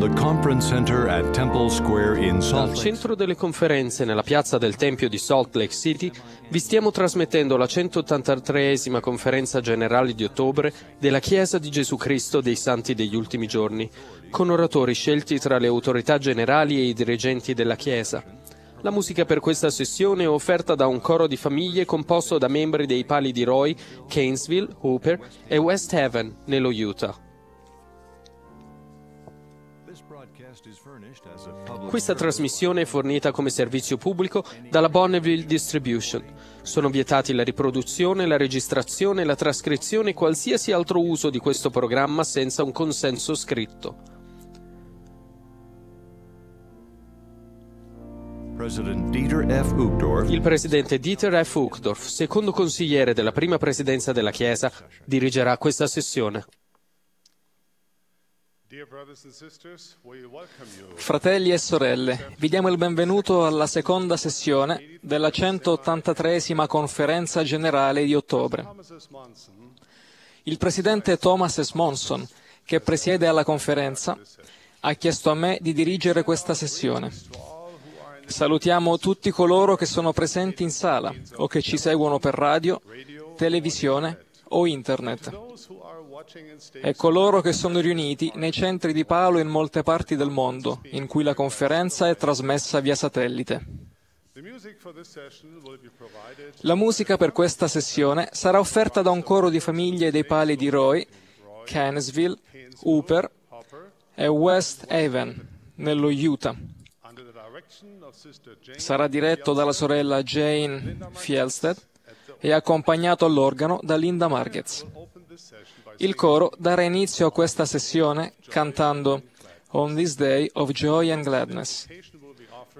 Dal centro delle conferenze nella piazza del Tempio di Salt Lake City vi stiamo trasmettendo la 183esima conferenza generale di ottobre della Chiesa di Gesù Cristo dei Santi degli Ultimi Giorni, con oratori scelti tra le autorità generali e i dirigenti della Chiesa. La musica per questa sessione è offerta da un coro di famiglie composto da membri dei pali di Roy, Gainesville, Hooper e West Haven, nello Utah. Questa trasmissione è fornita come servizio pubblico dalla Bonneville Distribution. Sono vietati la riproduzione, la registrazione, la trascrizione e qualsiasi altro uso di questo programma senza un consenso scritto. Il presidente Dieter F. Uchtdorf, secondo consigliere della prima presidenza della Chiesa, dirigerà questa sessione. Fratelli e sorelle, vi diamo il benvenuto alla seconda sessione della 183 conferenza generale di ottobre. Il presidente Thomas S. Monson, che presiede alla conferenza, ha chiesto a me di dirigere questa sessione. Salutiamo tutti coloro che sono presenti in sala o che ci seguono per radio, televisione o internet e coloro che sono riuniti nei centri di Paolo in molte parti del mondo, in cui la conferenza è trasmessa via satellite. La musica per questa sessione sarà offerta da un coro di famiglie dei Pali di Roy, Canesville, Hooper e West Haven, nello Utah. Sarà diretto dalla sorella Jane Fielstead e accompagnato all'organo da Linda Margetz. Il coro darà inizio a questa sessione cantando On this day of joy and gladness.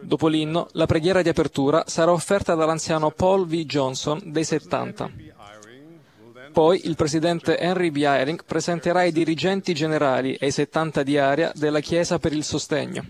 Dopo l'inno, la preghiera di apertura sarà offerta dall'anziano Paul V. Johnson dei 70. Poi il presidente Henry B. Eyring presenterà i dirigenti generali e i 70 di area della Chiesa per il sostegno.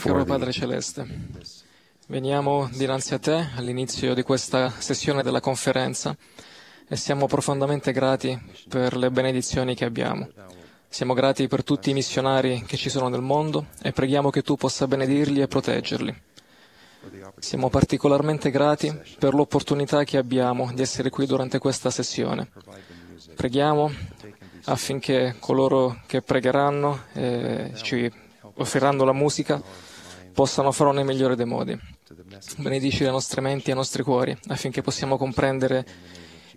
Caro Padre Celeste, veniamo dinanzi a te all'inizio di questa sessione della conferenza e siamo profondamente grati per le benedizioni che abbiamo. Siamo grati per tutti i missionari che ci sono nel mondo e preghiamo che tu possa benedirli e proteggerli. Siamo particolarmente grati per l'opportunità che abbiamo di essere qui durante questa sessione. Preghiamo affinché coloro che pregheranno e eh, ci offriranno la musica possano farlo nel migliore dei modi. Benedici le nostre menti e i nostri cuori affinché possiamo comprendere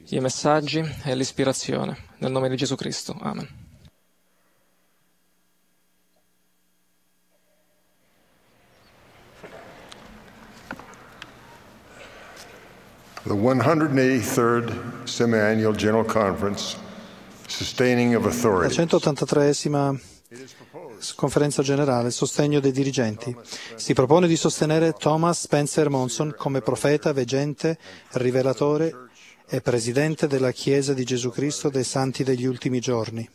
i messaggi e l'ispirazione. Nel nome di Gesù Cristo. Amen. The 183rd Semiannual General Conference la 183 conferenza generale, sostegno dei dirigenti. Si propone di sostenere Thomas Spencer Monson come profeta, veggente, rivelatore e presidente della Chiesa di Gesù Cristo dei Santi degli ultimi giorni.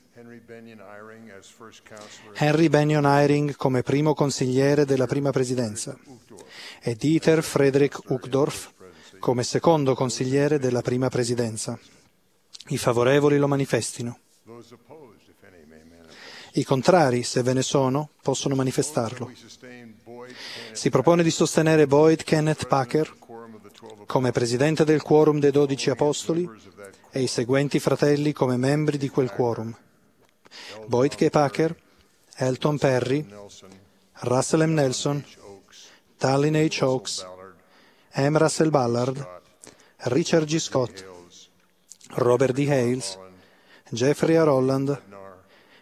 Henry Benyon Eyring come primo consigliere della prima presidenza e Dieter Friedrich Uchtdorf come secondo consigliere della prima presidenza. I favorevoli lo manifestino. I contrari, se ve ne sono, possono manifestarlo. Si propone di sostenere Boyd Kenneth Packer come presidente del quorum dei dodici apostoli e i seguenti fratelli come membri di quel quorum. Boyd K. Packer, Elton Perry, Russell M. Nelson, Tallinn H. Oaks, M. Russell Ballard, Richard G. Scott, Robert D. Hales, Jeffrey A. Rolland,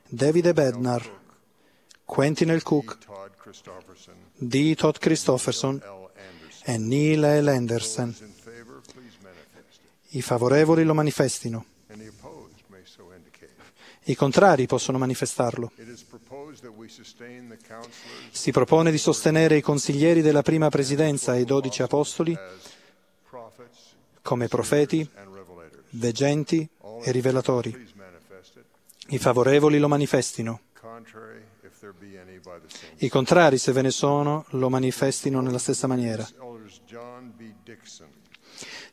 David Bednar, Quentin L. Cook, D. Todd Christofferson e Neil L. Anderson. I favorevoli lo manifestino. I contrari possono manifestarlo. Si propone di sostenere i consiglieri della prima presidenza e i dodici apostoli come profeti veggenti e rivelatori. I favorevoli lo manifestino. I contrari, se ve ne sono, lo manifestino nella stessa maniera.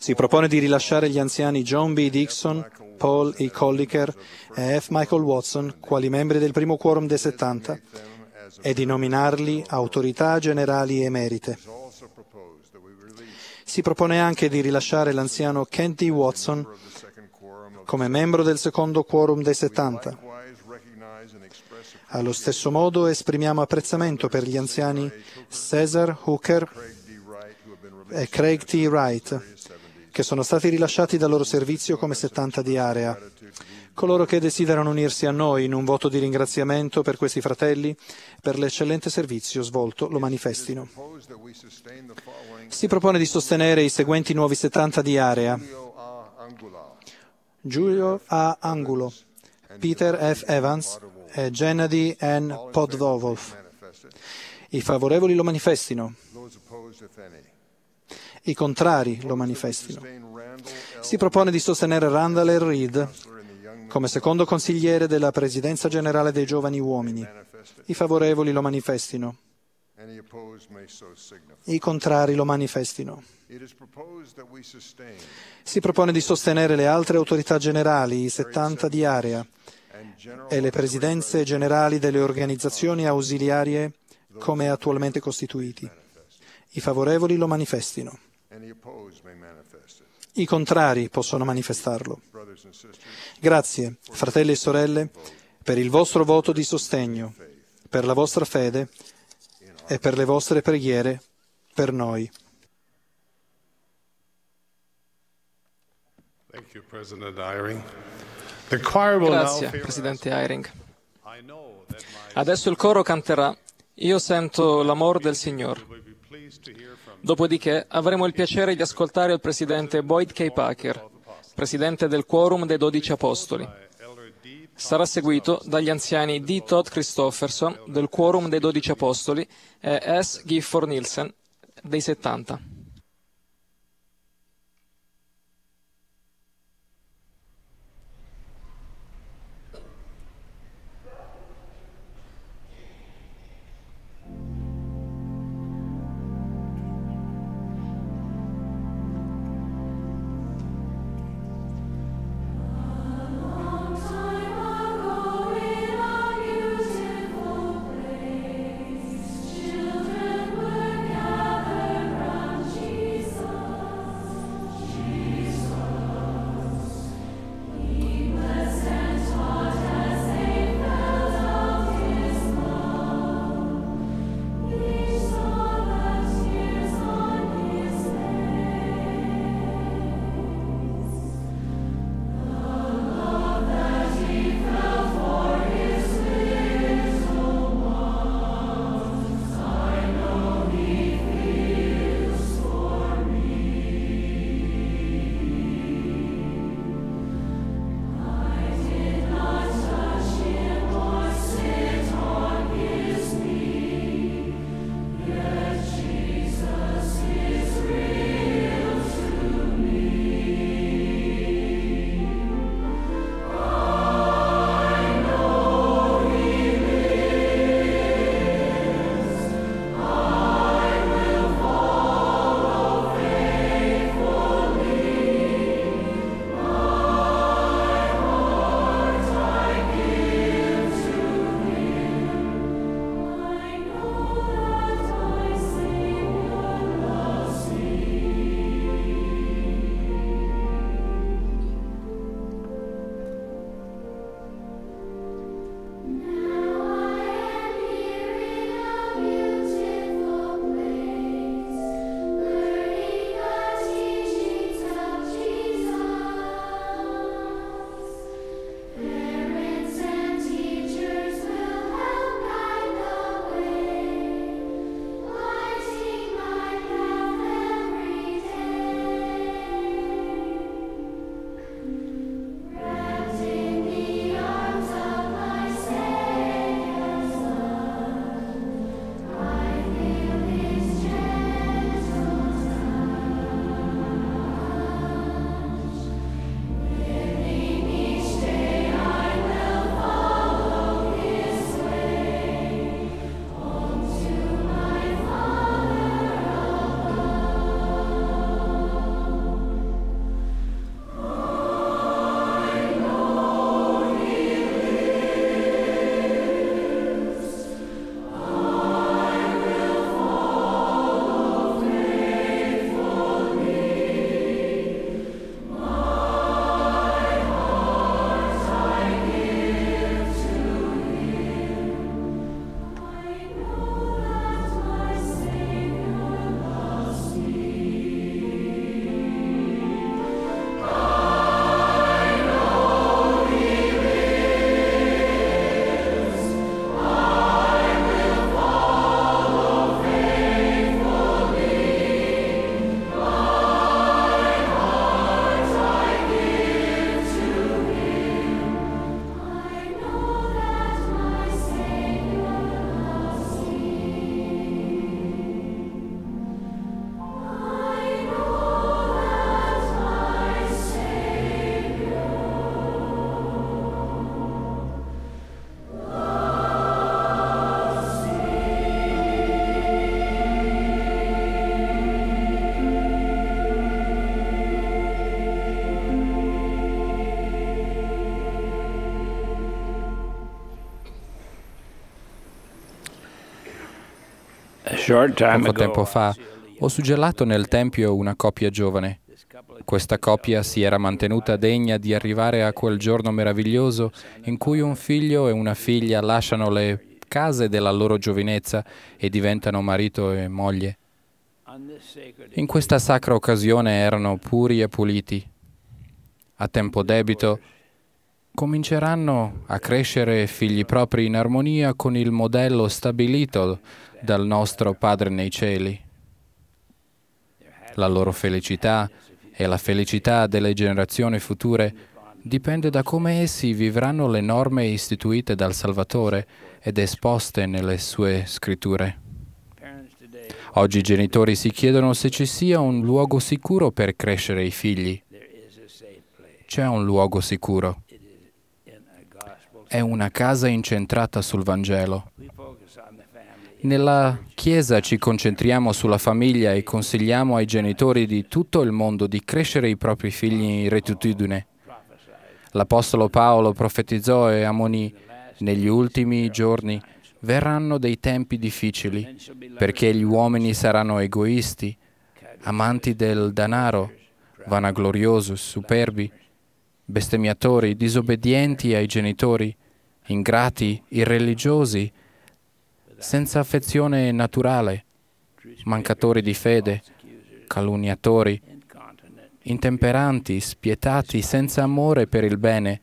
Si propone di rilasciare gli anziani John B. Dixon, Paul E. Colliker e F. Michael Watson quali membri del primo quorum dei 70 e di nominarli autorità generali emerite. Si propone anche di rilasciare l'anziano Kent D. Watson come membro del secondo quorum dei 70. Allo stesso modo esprimiamo apprezzamento per gli anziani Cesar Hooker e Craig T. Wright, che sono stati rilasciati dal loro servizio come 70 di area. Coloro che desiderano unirsi a noi in un voto di ringraziamento per questi fratelli, per l'eccellente servizio svolto, lo manifestino si propone di sostenere i seguenti nuovi 70 di area. Giulio A. Angulo, Peter F. Evans e Gennady N. Podvolov. I favorevoli lo manifestino. I contrari lo manifestino. Si propone di sostenere Randall e Reed come secondo consigliere della Presidenza generale dei giovani uomini. I favorevoli lo manifestino. I contrari lo manifestino. Si propone di sostenere le altre autorità generali, i 70 di area, e le presidenze generali delle organizzazioni ausiliarie come attualmente costituiti. I favorevoli lo manifestino. I contrari possono manifestarlo. Grazie, fratelli e sorelle, per il vostro voto di sostegno, per la vostra fede e per le vostre preghiere per noi. Grazie, Presidente Eyring. Adesso il coro canterà Io sento l'amor del Signore. Dopodiché avremo il piacere di ascoltare il Presidente Boyd K. Packer, Presidente del Quorum dei Dodici Apostoli sarà seguito dagli anziani D. Todd Christofferson del Quorum dei Dodici Apostoli e S. Gifford Nielsen dei 70. Poco tempo fa ho suggellato nel Tempio una coppia giovane. Questa coppia si era mantenuta degna di arrivare a quel giorno meraviglioso in cui un figlio e una figlia lasciano le case della loro giovinezza e diventano marito e moglie. In questa sacra occasione erano puri e puliti. A tempo debito cominceranno a crescere figli propri in armonia con il modello stabilito dal nostro Padre nei cieli. La loro felicità e la felicità delle generazioni future dipende da come essi vivranno le norme istituite dal Salvatore ed esposte nelle sue scritture. Oggi i genitori si chiedono se ci sia un luogo sicuro per crescere i figli. C'è un luogo sicuro. È una casa incentrata sul Vangelo. Nella Chiesa ci concentriamo sulla famiglia e consigliamo ai genitori di tutto il mondo di crescere i propri figli in rettitudine. L'Apostolo Paolo profetizzò e ammonì, negli ultimi giorni verranno dei tempi difficili, perché gli uomini saranno egoisti, amanti del danaro, vanagloriosi, superbi, bestemmiatori, disobbedienti ai genitori, ingrati, irreligiosi, Esatto. senza affezione naturale, mancatori di fede, calunniatori, intemperanti, spietati, senza amore per il bene,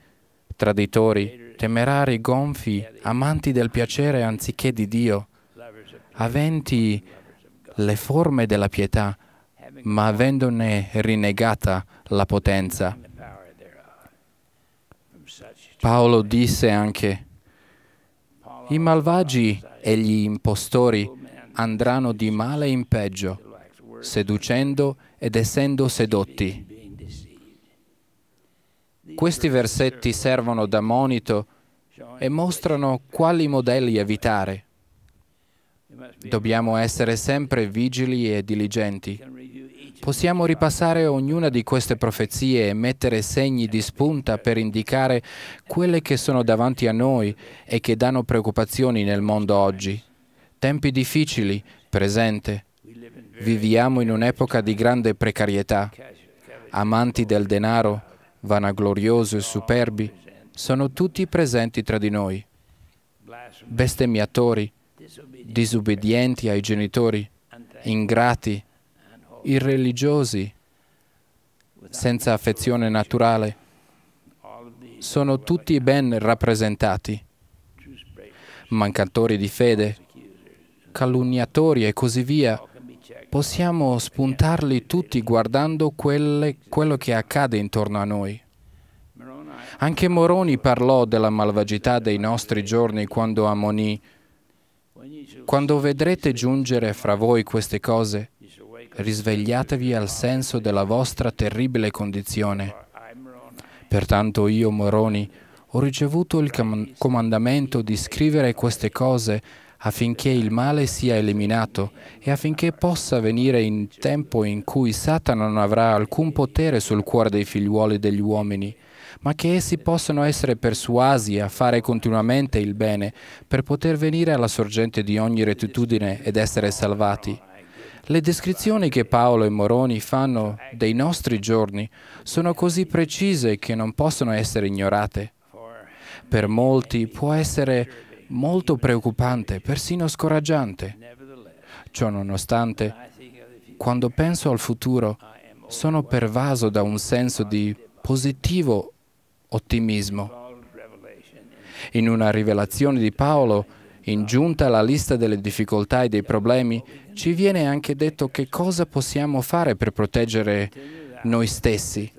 traditori, temerari, gonfi, amanti del piacere anziché di Dio, aventi le forme della pietà, ma avendone rinnegata la potenza. Paolo disse anche, i malvagi e gli impostori andranno di male in peggio, seducendo ed essendo sedotti. Questi versetti servono da monito e mostrano quali modelli evitare. Dobbiamo essere sempre vigili e diligenti Possiamo ripassare ognuna di queste profezie e mettere segni di spunta per indicare quelle che sono davanti a noi e che danno preoccupazioni nel mondo oggi. Tempi difficili, presente. Viviamo in un'epoca di grande precarietà. Amanti del denaro, vanagloriosi e superbi, sono tutti presenti tra di noi. Bestemmiatori, disubbidienti ai genitori, ingrati, irreligiosi, senza affezione naturale, sono tutti ben rappresentati, mancatori di fede, calunniatori e così via. Possiamo spuntarli tutti guardando quelle, quello che accade intorno a noi. Anche Moroni parlò della malvagità dei nostri giorni quando ammonì, quando vedrete giungere fra voi queste cose, risvegliatevi al senso della vostra terribile condizione. Pertanto io, Moroni, ho ricevuto il com comandamento di scrivere queste cose affinché il male sia eliminato e affinché possa venire in tempo in cui Satana non avrà alcun potere sul cuore dei figliuoli degli uomini, ma che essi possano essere persuasi a fare continuamente il bene per poter venire alla sorgente di ogni rettitudine ed essere salvati. Le descrizioni che Paolo e Moroni fanno dei nostri giorni sono così precise che non possono essere ignorate. Per molti può essere molto preoccupante, persino scoraggiante. Ciò nonostante, quando penso al futuro, sono pervaso da un senso di positivo ottimismo. In una rivelazione di Paolo in giunta alla lista delle difficoltà e dei problemi ci viene anche detto che cosa possiamo fare per proteggere noi stessi.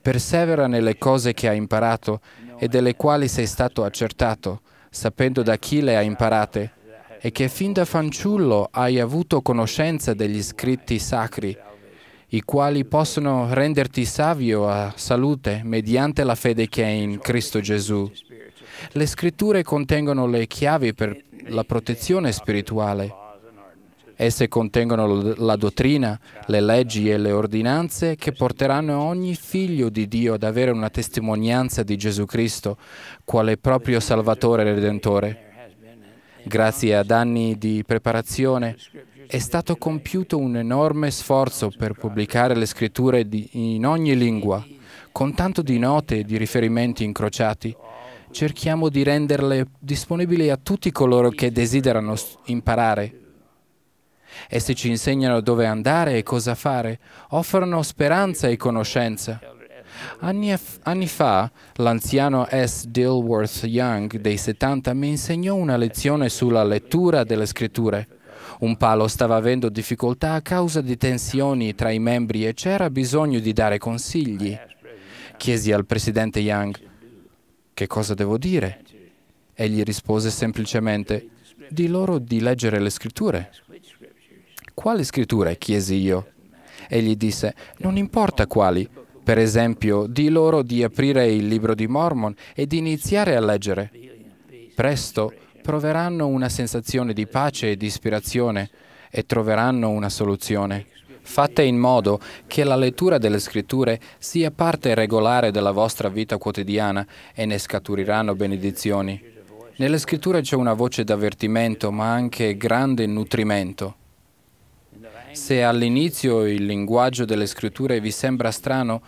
Persevera nelle cose che hai imparato e delle quali sei stato accertato, sapendo da chi le hai imparate, e che fin da fanciullo hai avuto conoscenza degli scritti sacri, i quali possono renderti savio a salute mediante la fede che è in Cristo Gesù. Le scritture contengono le chiavi per la protezione spirituale. Esse contengono la dottrina, le leggi e le ordinanze che porteranno ogni figlio di Dio ad avere una testimonianza di Gesù Cristo quale proprio Salvatore e Redentore. Grazie ad anni di preparazione è stato compiuto un enorme sforzo per pubblicare le scritture in ogni lingua, con tanto di note e di riferimenti incrociati cerchiamo di renderle disponibili a tutti coloro che desiderano imparare. Essi ci insegnano dove andare e cosa fare, offrono speranza e conoscenza. Anni, anni fa l'anziano S. Dilworth Young dei 70 mi insegnò una lezione sulla lettura delle scritture. Un palo stava avendo difficoltà a causa di tensioni tra i membri e c'era bisogno di dare consigli. Chiesi al presidente Young, che cosa devo dire? Egli rispose semplicemente, di loro di leggere le scritture. Quali scritture? chiesi io. Egli disse, non importa quali, per esempio, di loro di aprire il libro di Mormon e di iniziare a leggere. Presto proveranno una sensazione di pace e di ispirazione e troveranno una soluzione. Fate in modo che la lettura delle scritture sia parte regolare della vostra vita quotidiana e ne scaturiranno benedizioni. Nelle scritture c'è una voce d'avvertimento, ma anche grande nutrimento. Se all'inizio il linguaggio delle scritture vi sembra strano,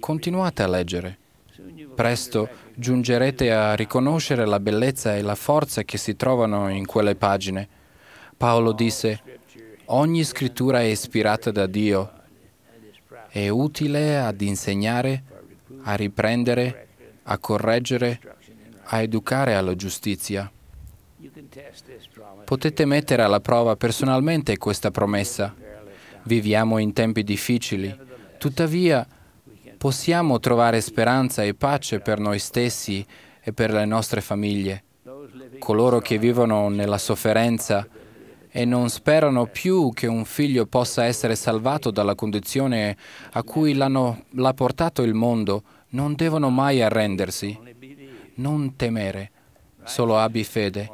continuate a leggere. Presto giungerete a riconoscere la bellezza e la forza che si trovano in quelle pagine. Paolo disse, Ogni scrittura è ispirata da Dio, è utile ad insegnare, a riprendere, a correggere, a educare alla giustizia. Potete mettere alla prova personalmente questa promessa. Viviamo in tempi difficili, tuttavia possiamo trovare speranza e pace per noi stessi e per le nostre famiglie. Coloro che vivono nella sofferenza, e non sperano più che un figlio possa essere salvato dalla condizione a cui l'ha portato il mondo, non devono mai arrendersi, non temere, solo abbi fede.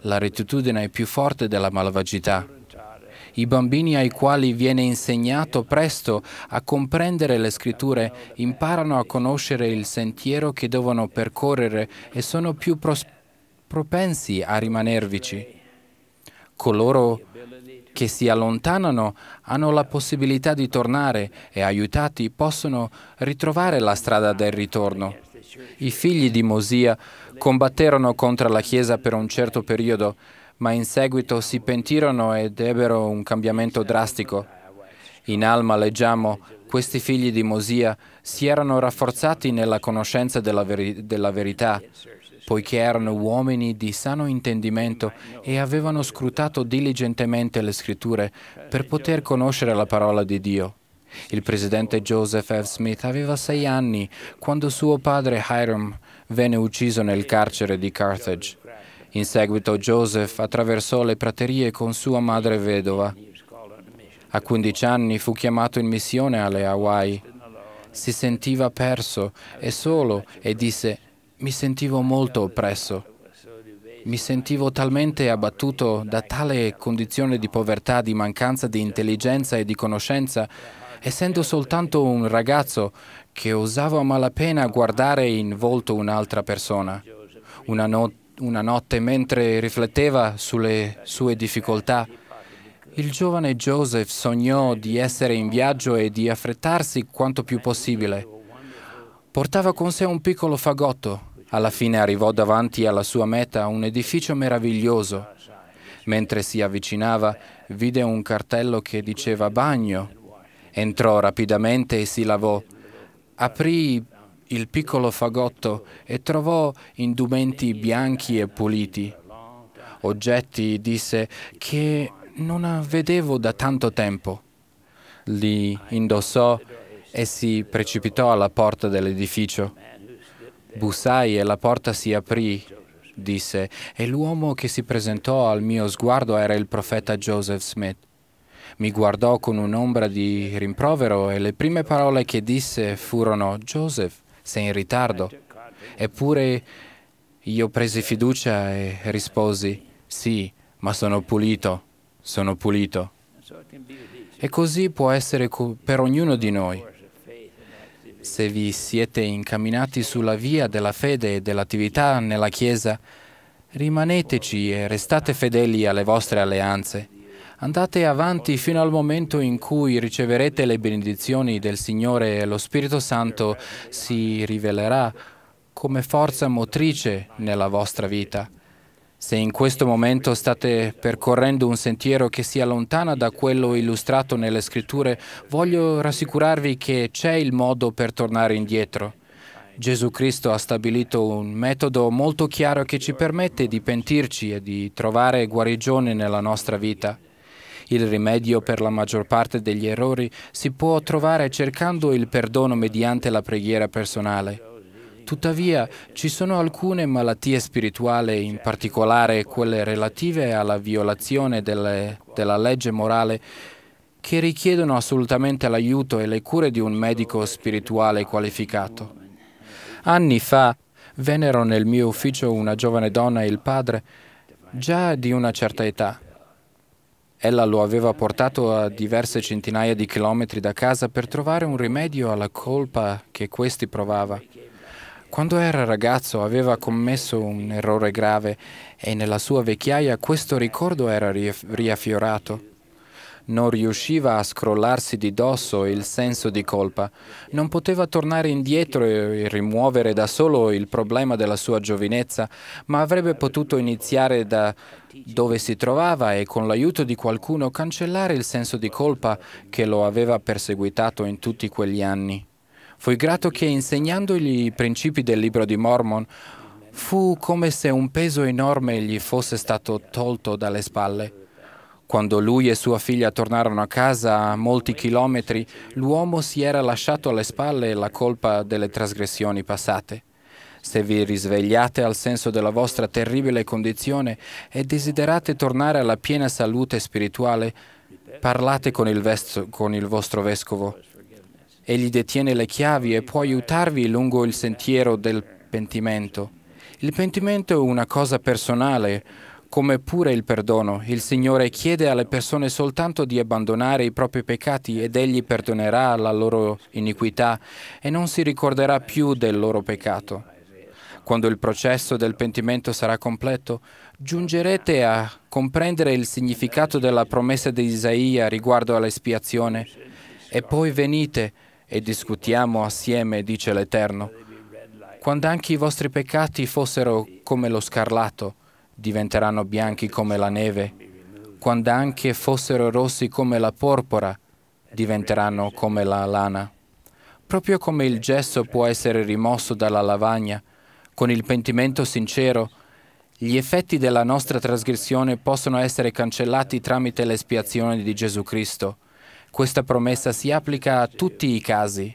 La rettitudine è più forte della malvagità. I bambini ai quali viene insegnato presto a comprendere le scritture imparano a conoscere il sentiero che devono percorrere e sono più propensi a rimanervici coloro che si allontanano hanno la possibilità di tornare e aiutati possono ritrovare la strada del ritorno. I figli di Mosia combatterono contro la Chiesa per un certo periodo, ma in seguito si pentirono ed ebbero un cambiamento drastico. In Alma leggiamo, questi figli di Mosia si erano rafforzati nella conoscenza della, veri della verità poiché erano uomini di sano intendimento e avevano scrutato diligentemente le scritture per poter conoscere la parola di Dio. Il presidente Joseph F. Smith aveva sei anni quando suo padre Hiram venne ucciso nel carcere di Carthage. In seguito Joseph attraversò le praterie con sua madre vedova. A 15 anni fu chiamato in missione alle Hawaii. Si sentiva perso e solo e disse mi sentivo molto oppresso. Mi sentivo talmente abbattuto da tale condizione di povertà, di mancanza di intelligenza e di conoscenza, essendo soltanto un ragazzo che osavo a malapena guardare in volto un'altra persona. Una, no una notte, mentre rifletteva sulle sue difficoltà, il giovane Joseph sognò di essere in viaggio e di affrettarsi quanto più possibile. Portava con sé un piccolo fagotto alla fine arrivò davanti alla sua meta un edificio meraviglioso. Mentre si avvicinava, vide un cartello che diceva bagno. Entrò rapidamente e si lavò. Aprì il piccolo fagotto e trovò indumenti bianchi e puliti. Oggetti, disse, che non vedevo da tanto tempo. Li indossò e si precipitò alla porta dell'edificio. Bussai e la porta si aprì, disse, e l'uomo che si presentò al mio sguardo era il profeta Joseph Smith. Mi guardò con un'ombra di rimprovero e le prime parole che disse furono Joseph, sei in ritardo. Eppure io presi fiducia e risposi sì, ma sono pulito, sono pulito. E così può essere per ognuno di noi. Se vi siete incamminati sulla via della fede e dell'attività nella Chiesa, rimaneteci e restate fedeli alle vostre alleanze. Andate avanti fino al momento in cui riceverete le benedizioni del Signore e lo Spirito Santo si rivelerà come forza motrice nella vostra vita. Se in questo momento state percorrendo un sentiero che si allontana da quello illustrato nelle scritture, voglio rassicurarvi che c'è il modo per tornare indietro. Gesù Cristo ha stabilito un metodo molto chiaro che ci permette di pentirci e di trovare guarigione nella nostra vita. Il rimedio per la maggior parte degli errori si può trovare cercando il perdono mediante la preghiera personale. Tuttavia ci sono alcune malattie spirituali, in particolare quelle relative alla violazione delle, della legge morale, che richiedono assolutamente l'aiuto e le cure di un medico spirituale qualificato. Anni fa vennero nel mio ufficio una giovane donna e il padre, già di una certa età. Ella lo aveva portato a diverse centinaia di chilometri da casa per trovare un rimedio alla colpa che questi provava. Quando era ragazzo aveva commesso un errore grave e nella sua vecchiaia questo ricordo era riaffiorato. Non riusciva a scrollarsi di dosso il senso di colpa, non poteva tornare indietro e rimuovere da solo il problema della sua giovinezza, ma avrebbe potuto iniziare da dove si trovava e con l'aiuto di qualcuno cancellare il senso di colpa che lo aveva perseguitato in tutti quegli anni. Fui grato che insegnandogli i principi del libro di Mormon fu come se un peso enorme gli fosse stato tolto dalle spalle. Quando lui e sua figlia tornarono a casa a molti chilometri, l'uomo si era lasciato alle spalle la colpa delle trasgressioni passate. Se vi risvegliate al senso della vostra terribile condizione e desiderate tornare alla piena salute spirituale, parlate con il, con il vostro vescovo. Egli detiene le chiavi e può aiutarvi lungo il sentiero del pentimento. Il pentimento è una cosa personale, come pure il perdono. Il Signore chiede alle persone soltanto di abbandonare i propri peccati ed Egli perdonerà la loro iniquità e non si ricorderà più del loro peccato. Quando il processo del pentimento sarà completo, giungerete a comprendere il significato della promessa di Isaia riguardo all'espiazione. E poi venite, e discutiamo assieme, dice l'Eterno. Quando anche i vostri peccati fossero come lo scarlato, diventeranno bianchi come la neve. Quando anche fossero rossi come la porpora, diventeranno come la lana. Proprio come il gesso può essere rimosso dalla lavagna, con il pentimento sincero, gli effetti della nostra trasgressione possono essere cancellati tramite l'espiazione di Gesù Cristo. Questa promessa si applica a tutti i casi.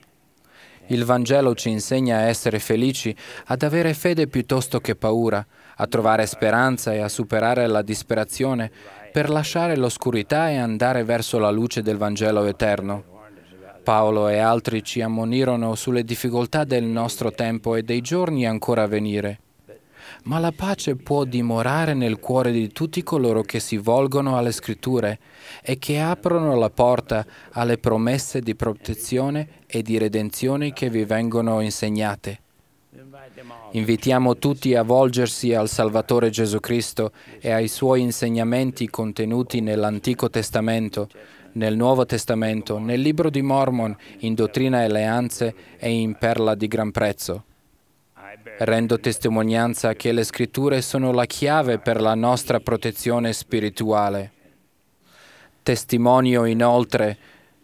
Il Vangelo ci insegna a essere felici, ad avere fede piuttosto che paura, a trovare speranza e a superare la disperazione per lasciare l'oscurità e andare verso la luce del Vangelo eterno. Paolo e altri ci ammonirono sulle difficoltà del nostro tempo e dei giorni ancora a venire ma la pace può dimorare nel cuore di tutti coloro che si volgono alle scritture e che aprono la porta alle promesse di protezione e di redenzione che vi vengono insegnate. Invitiamo tutti a volgersi al Salvatore Gesù Cristo e ai suoi insegnamenti contenuti nell'Antico Testamento, nel Nuovo Testamento, nel Libro di Mormon, in Dottrina e Leanze e in Perla di Gran Prezzo. Rendo testimonianza che le scritture sono la chiave per la nostra protezione spirituale. Testimonio inoltre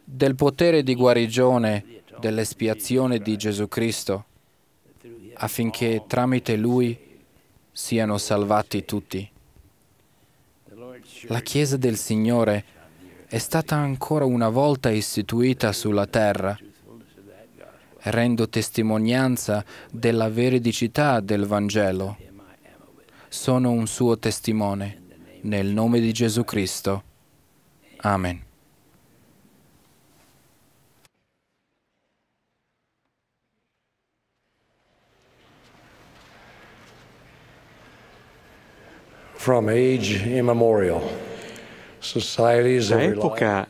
del potere di guarigione dell'espiazione di Gesù Cristo, affinché tramite Lui siano salvati tutti. La Chiesa del Signore è stata ancora una volta istituita sulla terra Rendo testimonianza della veridicità del Vangelo. Sono un suo testimone. Nel nome di Gesù Cristo. Amen. From age immemorial, Da epoca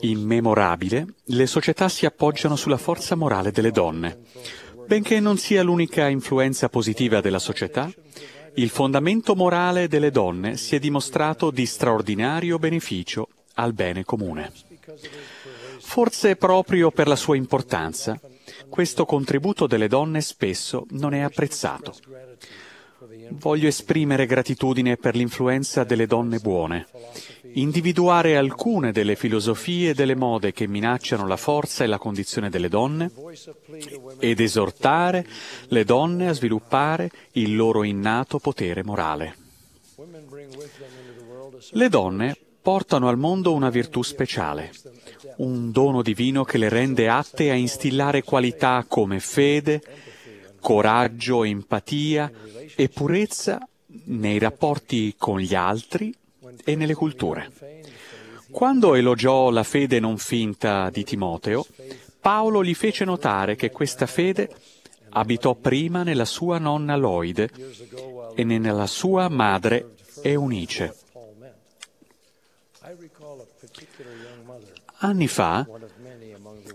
immemorabile, le società si appoggiano sulla forza morale delle donne. Benché non sia l'unica influenza positiva della società, il fondamento morale delle donne si è dimostrato di straordinario beneficio al bene comune. Forse proprio per la sua importanza, questo contributo delle donne spesso non è apprezzato voglio esprimere gratitudine per l'influenza delle donne buone, individuare alcune delle filosofie e delle mode che minacciano la forza e la condizione delle donne ed esortare le donne a sviluppare il loro innato potere morale. Le donne portano al mondo una virtù speciale, un dono divino che le rende atte a instillare qualità come fede, coraggio, empatia e purezza nei rapporti con gli altri e nelle culture. Quando elogiò la fede non finta di Timoteo, Paolo gli fece notare che questa fede abitò prima nella sua nonna Loide e nella sua madre Eunice. Anni fa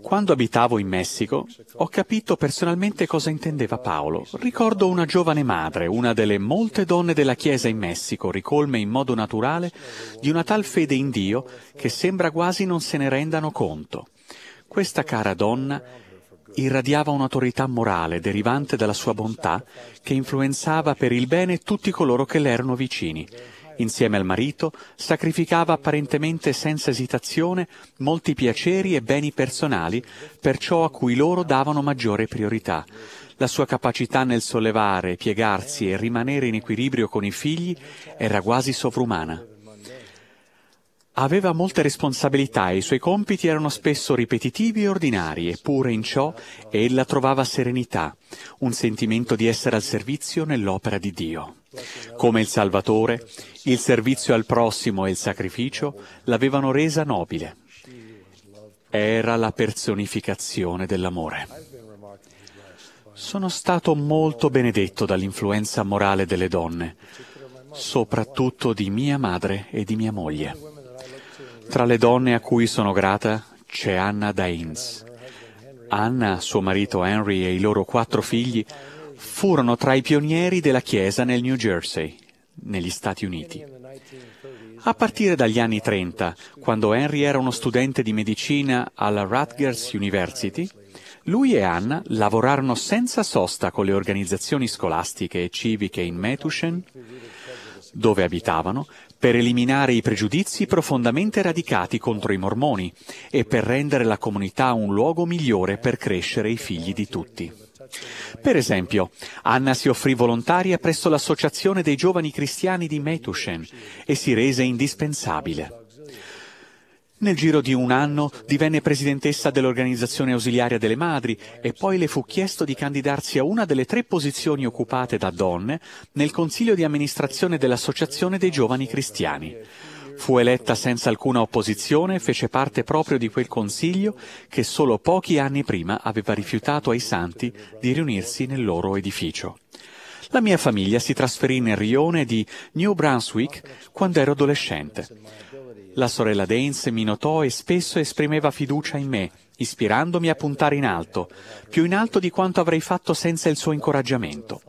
quando abitavo in Messico ho capito personalmente cosa intendeva Paolo. Ricordo una giovane madre, una delle molte donne della Chiesa in Messico, ricolme in modo naturale di una tal fede in Dio che sembra quasi non se ne rendano conto. Questa cara donna irradiava un'autorità morale derivante dalla sua bontà che influenzava per il bene tutti coloro che le erano vicini. Insieme al marito, sacrificava apparentemente senza esitazione molti piaceri e beni personali per ciò a cui loro davano maggiore priorità. La sua capacità nel sollevare, piegarsi e rimanere in equilibrio con i figli era quasi sovrumana. Aveva molte responsabilità e i suoi compiti erano spesso ripetitivi e ordinari, eppure in ciò ella trovava serenità, un sentimento di essere al servizio nell'opera di Dio. Come il Salvatore, il servizio al prossimo e il sacrificio l'avevano resa nobile. Era la personificazione dell'amore. Sono stato molto benedetto dall'influenza morale delle donne, soprattutto di mia madre e di mia moglie. Tra le donne a cui sono grata c'è Anna Daines. Anna, suo marito Henry e i loro quattro figli Furono tra i pionieri della Chiesa nel New Jersey, negli Stati Uniti. A partire dagli anni 30, quando Henry era uno studente di medicina alla Rutgers University, lui e Anna lavorarono senza sosta con le organizzazioni scolastiche e civiche in Metuchen, dove abitavano, per eliminare i pregiudizi profondamente radicati contro i mormoni e per rendere la comunità un luogo migliore per crescere i figli di tutti. Per esempio, Anna si offrì volontaria presso l'Associazione dei Giovani Cristiani di Metushen e si rese indispensabile. Nel giro di un anno divenne presidentessa dell'Organizzazione Ausiliaria delle Madri e poi le fu chiesto di candidarsi a una delle tre posizioni occupate da donne nel Consiglio di amministrazione dell'Associazione dei Giovani Cristiani. Fu eletta senza alcuna opposizione e fece parte proprio di quel consiglio che solo pochi anni prima aveva rifiutato ai santi di riunirsi nel loro edificio. La mia famiglia si trasferì nel rione di New Brunswick quando ero adolescente. La sorella Dance mi notò e spesso esprimeva fiducia in me, ispirandomi a puntare in alto, più in alto di quanto avrei fatto senza il suo incoraggiamento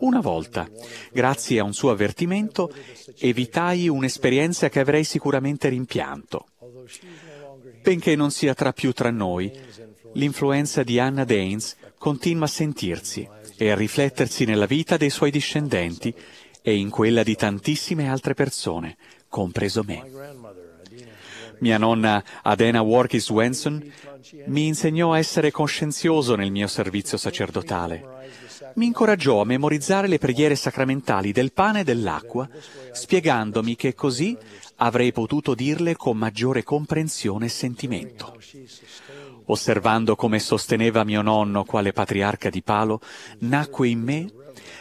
una volta. Grazie a un suo avvertimento evitai un'esperienza che avrei sicuramente rimpianto. Benché non sia tra più tra noi, l'influenza di Anna Danes continua a sentirsi e a riflettersi nella vita dei suoi discendenti e in quella di tantissime altre persone, compreso me. Mia nonna Adena Workis Wenson mi insegnò a essere coscienzioso nel mio servizio sacerdotale mi incoraggiò a memorizzare le preghiere sacramentali del pane e dell'acqua, spiegandomi che così avrei potuto dirle con maggiore comprensione e sentimento. Osservando come sosteneva mio nonno quale patriarca di Palo, nacque in me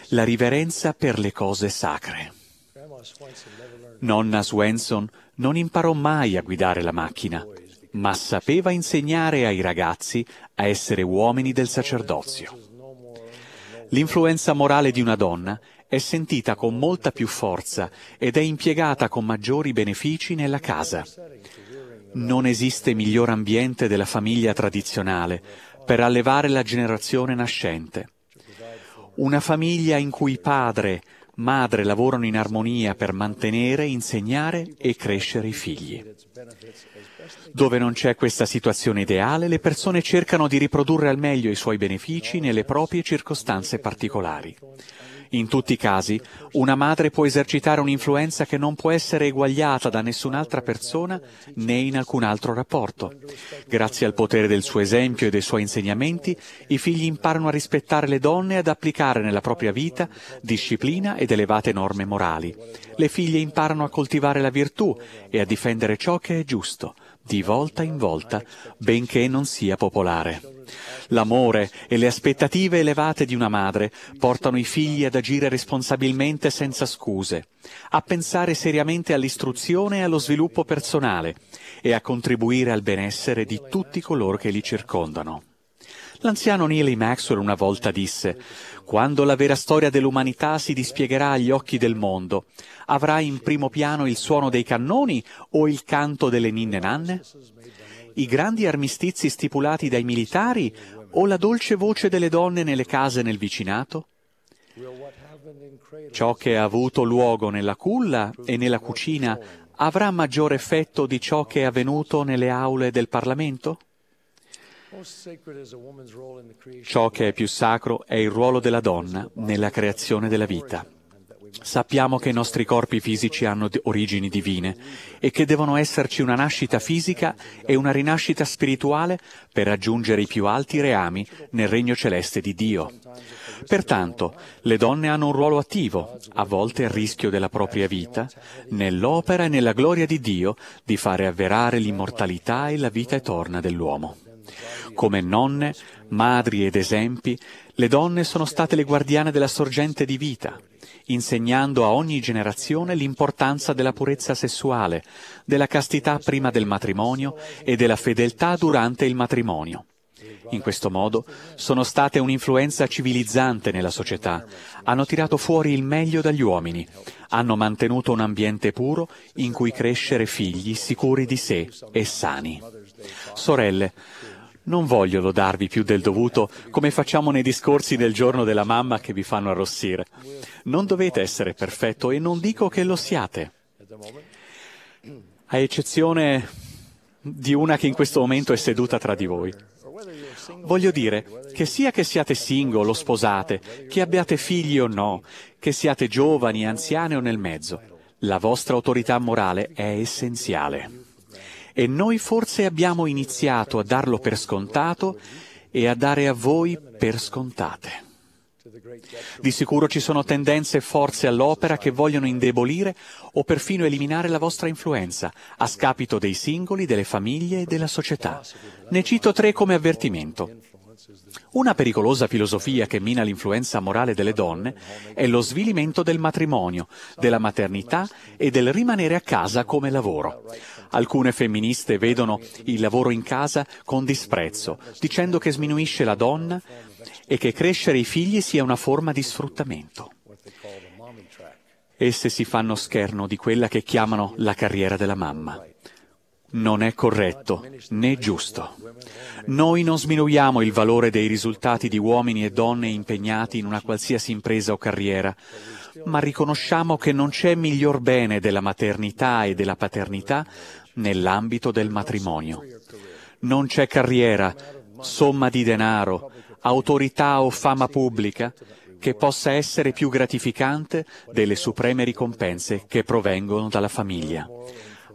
la riverenza per le cose sacre. Nonna Swenson non imparò mai a guidare la macchina, ma sapeva insegnare ai ragazzi a essere uomini del sacerdozio. L'influenza morale di una donna è sentita con molta più forza ed è impiegata con maggiori benefici nella casa. Non esiste miglior ambiente della famiglia tradizionale per allevare la generazione nascente. Una famiglia in cui padre, madre lavorano in armonia per mantenere, insegnare e crescere i figli. Dove non c'è questa situazione ideale, le persone cercano di riprodurre al meglio i suoi benefici nelle proprie circostanze particolari. In tutti i casi, una madre può esercitare un'influenza che non può essere eguagliata da nessun'altra persona né in alcun altro rapporto. Grazie al potere del suo esempio e dei suoi insegnamenti, i figli imparano a rispettare le donne e ad applicare nella propria vita disciplina ed elevate norme morali. Le figlie imparano a coltivare la virtù e a difendere ciò che è giusto di volta in volta, benché non sia popolare. L'amore e le aspettative elevate di una madre portano i figli ad agire responsabilmente senza scuse, a pensare seriamente all'istruzione e allo sviluppo personale e a contribuire al benessere di tutti coloro che li circondano. L'anziano Neely Maxwell una volta disse quando la vera storia dell'umanità si dispiegherà agli occhi del mondo, avrà in primo piano il suono dei cannoni o il canto delle ninne nanne? I grandi armistizi stipulati dai militari o la dolce voce delle donne nelle case nel vicinato? Ciò che ha avuto luogo nella culla e nella cucina avrà maggior effetto di ciò che è avvenuto nelle aule del Parlamento? Ciò che è più sacro è il ruolo della donna nella creazione della vita. Sappiamo che i nostri corpi fisici hanno origini divine e che devono esserci una nascita fisica e una rinascita spirituale per raggiungere i più alti reami nel regno celeste di Dio. Pertanto, le donne hanno un ruolo attivo, a volte a rischio della propria vita, nell'opera e nella gloria di Dio di fare avverare l'immortalità e la vita eterna dell'uomo. Come nonne, madri ed esempi, le donne sono state le guardiane della sorgente di vita, insegnando a ogni generazione l'importanza della purezza sessuale, della castità prima del matrimonio e della fedeltà durante il matrimonio. In questo modo sono state un'influenza civilizzante nella società, hanno tirato fuori il meglio dagli uomini, hanno mantenuto un ambiente puro in cui crescere figli sicuri di sé e sani. Sorelle, non voglio lodarvi più del dovuto, come facciamo nei discorsi del giorno della mamma che vi fanno arrossire. Non dovete essere perfetto e non dico che lo siate. A eccezione di una che in questo momento è seduta tra di voi. Voglio dire che sia che siate singolo o sposate, che abbiate figli o no, che siate giovani, anziane o nel mezzo, la vostra autorità morale è essenziale e noi forse abbiamo iniziato a darlo per scontato e a dare a voi per scontate. Di sicuro ci sono tendenze e forze all'opera che vogliono indebolire o perfino eliminare la vostra influenza, a scapito dei singoli, delle famiglie e della società. Ne cito tre come avvertimento. Una pericolosa filosofia che mina l'influenza morale delle donne è lo svilimento del matrimonio, della maternità e del rimanere a casa come lavoro. Alcune femministe vedono il lavoro in casa con disprezzo, dicendo che sminuisce la donna e che crescere i figli sia una forma di sfruttamento. Esse si fanno scherno di quella che chiamano la carriera della mamma non è corretto né giusto. Noi non sminuiamo il valore dei risultati di uomini e donne impegnati in una qualsiasi impresa o carriera, ma riconosciamo che non c'è miglior bene della maternità e della paternità nell'ambito del matrimonio. Non c'è carriera, somma di denaro, autorità o fama pubblica che possa essere più gratificante delle supreme ricompense che provengono dalla famiglia.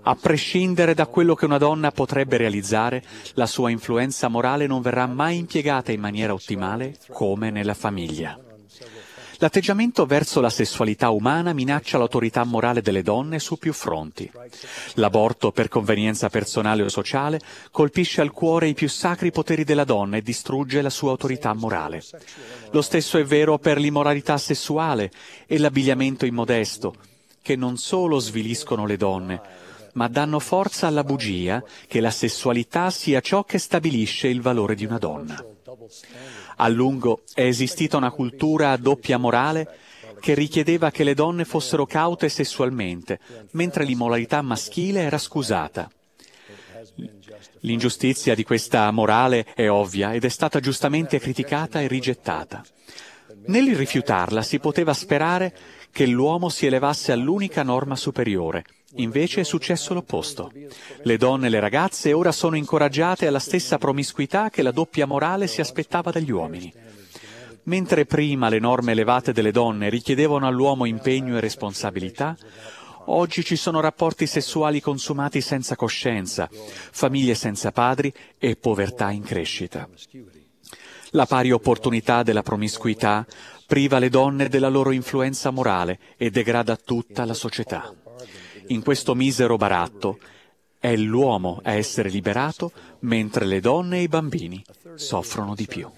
A prescindere da quello che una donna potrebbe realizzare, la sua influenza morale non verrà mai impiegata in maniera ottimale come nella famiglia. L'atteggiamento verso la sessualità umana minaccia l'autorità morale delle donne su più fronti. L'aborto per convenienza personale o sociale colpisce al cuore i più sacri poteri della donna e distrugge la sua autorità morale. Lo stesso è vero per l'immoralità sessuale e l'abbigliamento immodesto, che non solo sviliscono le donne, ma danno forza alla bugia che la sessualità sia ciò che stabilisce il valore di una donna. A lungo è esistita una cultura a doppia morale che richiedeva che le donne fossero caute sessualmente, mentre l'immoralità maschile era scusata. L'ingiustizia di questa morale è ovvia ed è stata giustamente criticata e rigettata. Nel rifiutarla si poteva sperare che l'uomo si elevasse all'unica norma superiore, Invece è successo l'opposto. Le donne e le ragazze ora sono incoraggiate alla stessa promiscuità che la doppia morale si aspettava dagli uomini. Mentre prima le norme elevate delle donne richiedevano all'uomo impegno e responsabilità, Oggi ci sono rapporti sessuali consumati senza coscienza, famiglie senza padri e povertà in crescita. La pari opportunità della promiscuità priva le donne della loro influenza morale e degrada tutta la società in questo misero baratto. È l'uomo a essere liberato, mentre le donne e i bambini soffrono di più.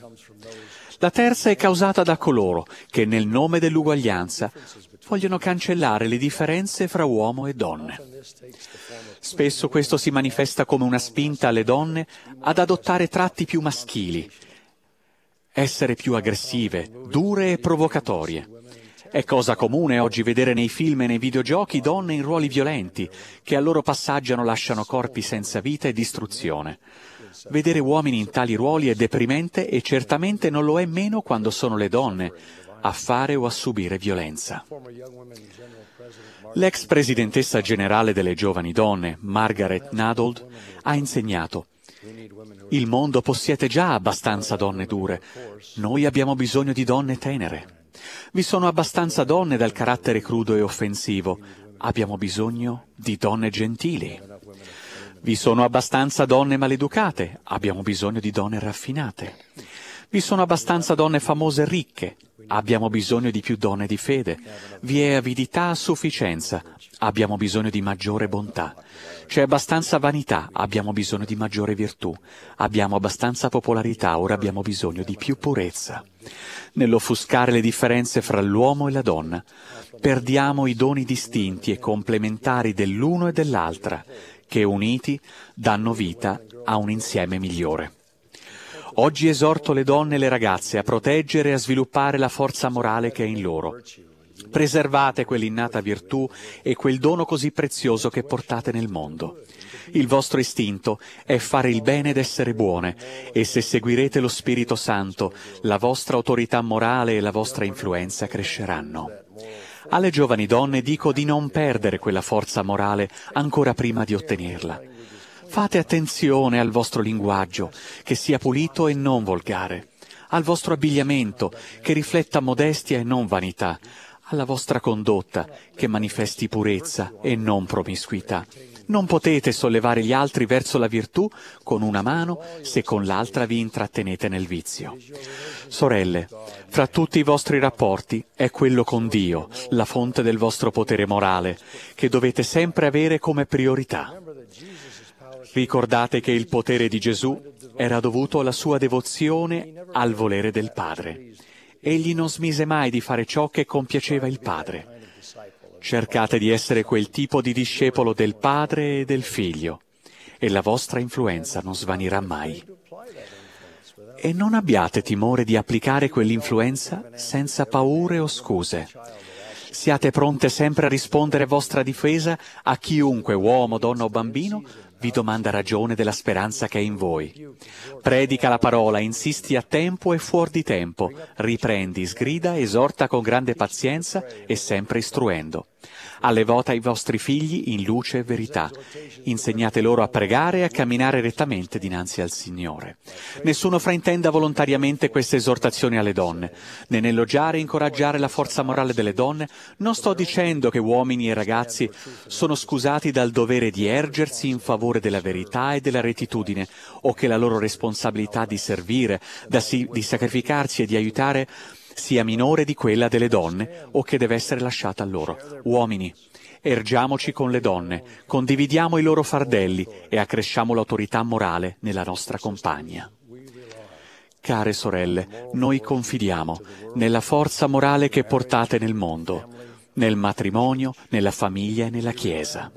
La terza è causata da coloro che, nel nome dell'uguaglianza, vogliono cancellare le differenze fra uomo e donne. Spesso questo si manifesta come una spinta alle donne ad adottare tratti più maschili, essere più aggressive, dure e provocatorie. È cosa comune oggi vedere nei film e nei videogiochi donne in ruoli violenti, che al loro passaggiano lasciano corpi senza vita e distruzione. Vedere uomini in tali ruoli è deprimente e certamente non lo è meno quando sono le donne a fare o a subire violenza. L'ex presidentessa generale delle giovani donne, Margaret Nadold, ha insegnato il mondo possiede già abbastanza donne dure, noi abbiamo bisogno di donne tenere. Vi sono abbastanza donne dal carattere crudo e offensivo. Abbiamo bisogno di donne gentili. Vi sono abbastanza donne maleducate. Abbiamo bisogno di donne raffinate. Vi sono abbastanza donne famose e ricche. Abbiamo bisogno di più donne di fede. Vi è avidità a sufficienza. Abbiamo bisogno di maggiore bontà. C'è abbastanza vanità. Abbiamo bisogno di maggiore virtù. Abbiamo abbastanza popolarità. Ora abbiamo bisogno di più purezza. Nell'offuscare le differenze fra l'uomo e la donna, perdiamo i doni distinti e complementari dell'uno e dell'altra, che uniti danno vita a un insieme migliore. Oggi esorto le donne e le ragazze a proteggere e a sviluppare la forza morale che è in loro. Preservate quell'innata virtù e quel dono così prezioso che portate nel mondo. Il vostro istinto è fare il bene ed essere buone e se seguirete lo Spirito Santo, la vostra autorità morale e la vostra influenza cresceranno. Alle giovani donne dico di non perdere quella forza morale ancora prima di ottenerla Fate attenzione al vostro linguaggio, che sia pulito e non volgare, al vostro abbigliamento, che rifletta modestia e non vanità, alla vostra condotta, che manifesti purezza e non promiscuità. Non potete sollevare gli altri verso la virtù con una mano se con l'altra vi intrattenete nel vizio. Sorelle, fra tutti i vostri rapporti è quello con Dio, la fonte del vostro potere morale, che dovete sempre avere come priorità. Ricordate che il potere di Gesù era dovuto alla sua devozione al volere del Padre. Egli non smise mai di fare ciò che compiaceva il Padre. Cercate di essere quel tipo di discepolo del Padre e del Figlio, e la vostra influenza non svanirà mai. E non abbiate timore di applicare quell'influenza senza paure o scuse. Siate pronte sempre a rispondere vostra difesa a chiunque, uomo, donna o bambino, vi domanda ragione della speranza che è in voi. Predica la parola, insisti a tempo e fuori di tempo, riprendi, sgrida, esorta con grande pazienza e sempre istruendo. Allevota i vostri figli in luce e verità. Insegnate loro a pregare e a camminare rettamente dinanzi al Signore. Nessuno fraintenda volontariamente queste esortazioni alle donne. Né nell'oggiare e incoraggiare la forza morale delle donne, non sto dicendo che uomini e ragazzi sono scusati dal dovere di ergersi in favore della verità e della retitudine, o che la loro responsabilità di servire, di sacrificarsi e di aiutare sia minore di quella delle donne o che deve essere lasciata a loro. Uomini, ergiamoci con le donne, condividiamo i loro fardelli e accresciamo l'autorità morale nella nostra compagna. Care sorelle, noi confidiamo nella forza morale che portate nel mondo nel matrimonio, nella famiglia e nella Chiesa.